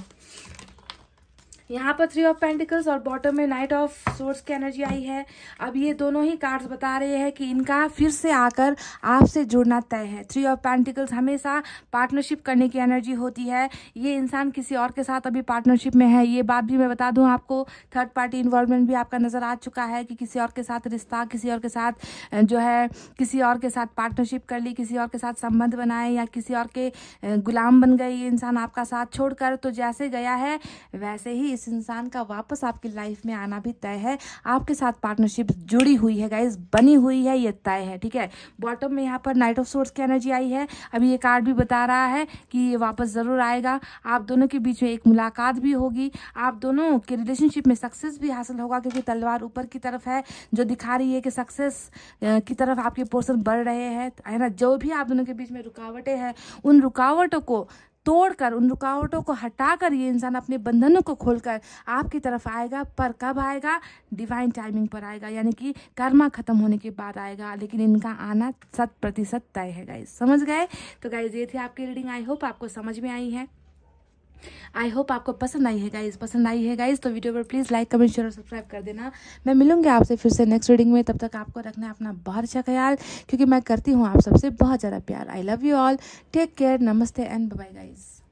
यहाँ पर थ्री ऑफ पेंटिकल्स और बॉटम में नाइट ऑफ सोर्स की एनर्जी आई है अब ये दोनों ही कार्ड्स बता रहे हैं कि इनका फिर से आकर आपसे जुड़ना तय है थ्री ऑफ पेंटिकल्स हमेशा पार्टनरशिप करने की एनर्जी होती है ये इंसान किसी और के साथ अभी पार्टनरशिप में है ये बात भी मैं बता दूँ आपको थर्ड पार्टी इन्वॉल्वमेंट भी आपका नज़र आ चुका है कि किसी और के साथ रिश्ता किसी और के साथ जो है किसी और के साथ पार्टनरशिप कर ली किसी और के साथ संबंध बनाए या किसी और के गुलाम बन गए ये इंसान आपका साथ छोड़कर तो जैसे गया है वैसे ही इस इस इंसान का वापस आपकी लाइफ में आना भी तय है आपके साथ पार्टनरशिप जुड़ी हुई है गाइज बनी हुई है ये तय है ठीक है बॉटम में यहाँ पर नाइट ऑफ सोर्स की एनर्जी आई है अभी ये कार्ड भी बता रहा है कि ये वापस ज़रूर आएगा आप दोनों के बीच में एक मुलाकात भी होगी आप दोनों के रिलेशनशिप में सक्सेस भी हासिल होगा क्योंकि तलवार ऊपर की तरफ है जो दिखा रही है कि सक्सेस की तरफ आपके पोर्सन बढ़ रहे हैं है ना जो भी आप दोनों के बीच में रुकावटें हैं उन रुकावटों को तोड़कर उन रुकावटों को हटाकर ये इंसान अपने बंधनों को खोलकर आपकी तरफ आएगा पर कब आएगा डिवाइन टाइमिंग पर आएगा यानी कि कर्मा खत्म होने के बाद आएगा लेकिन इनका आना शत प्रतिशत तय है गाइज समझ गए तो गाइज ये थी आपकी रीडिंग आई होप आपको समझ में आई है आई होप आपको पसंद आई है गाइज पसंद आई है गाइज तो वीडियो पर प्लीज़ लाइक कमेंट शेयर और सब्सक्राइब कर देना मैं मिलूंगी आपसे फिर से नेक्स्ट रीडिंग में तब तक आपको रखना अपना बहुत अच्छा ख्याल क्योंकि मैं करती हूँ आप सबसे बहुत ज़्यादा प्यार I love you all take care नमस्ते एंड बाय गाइज़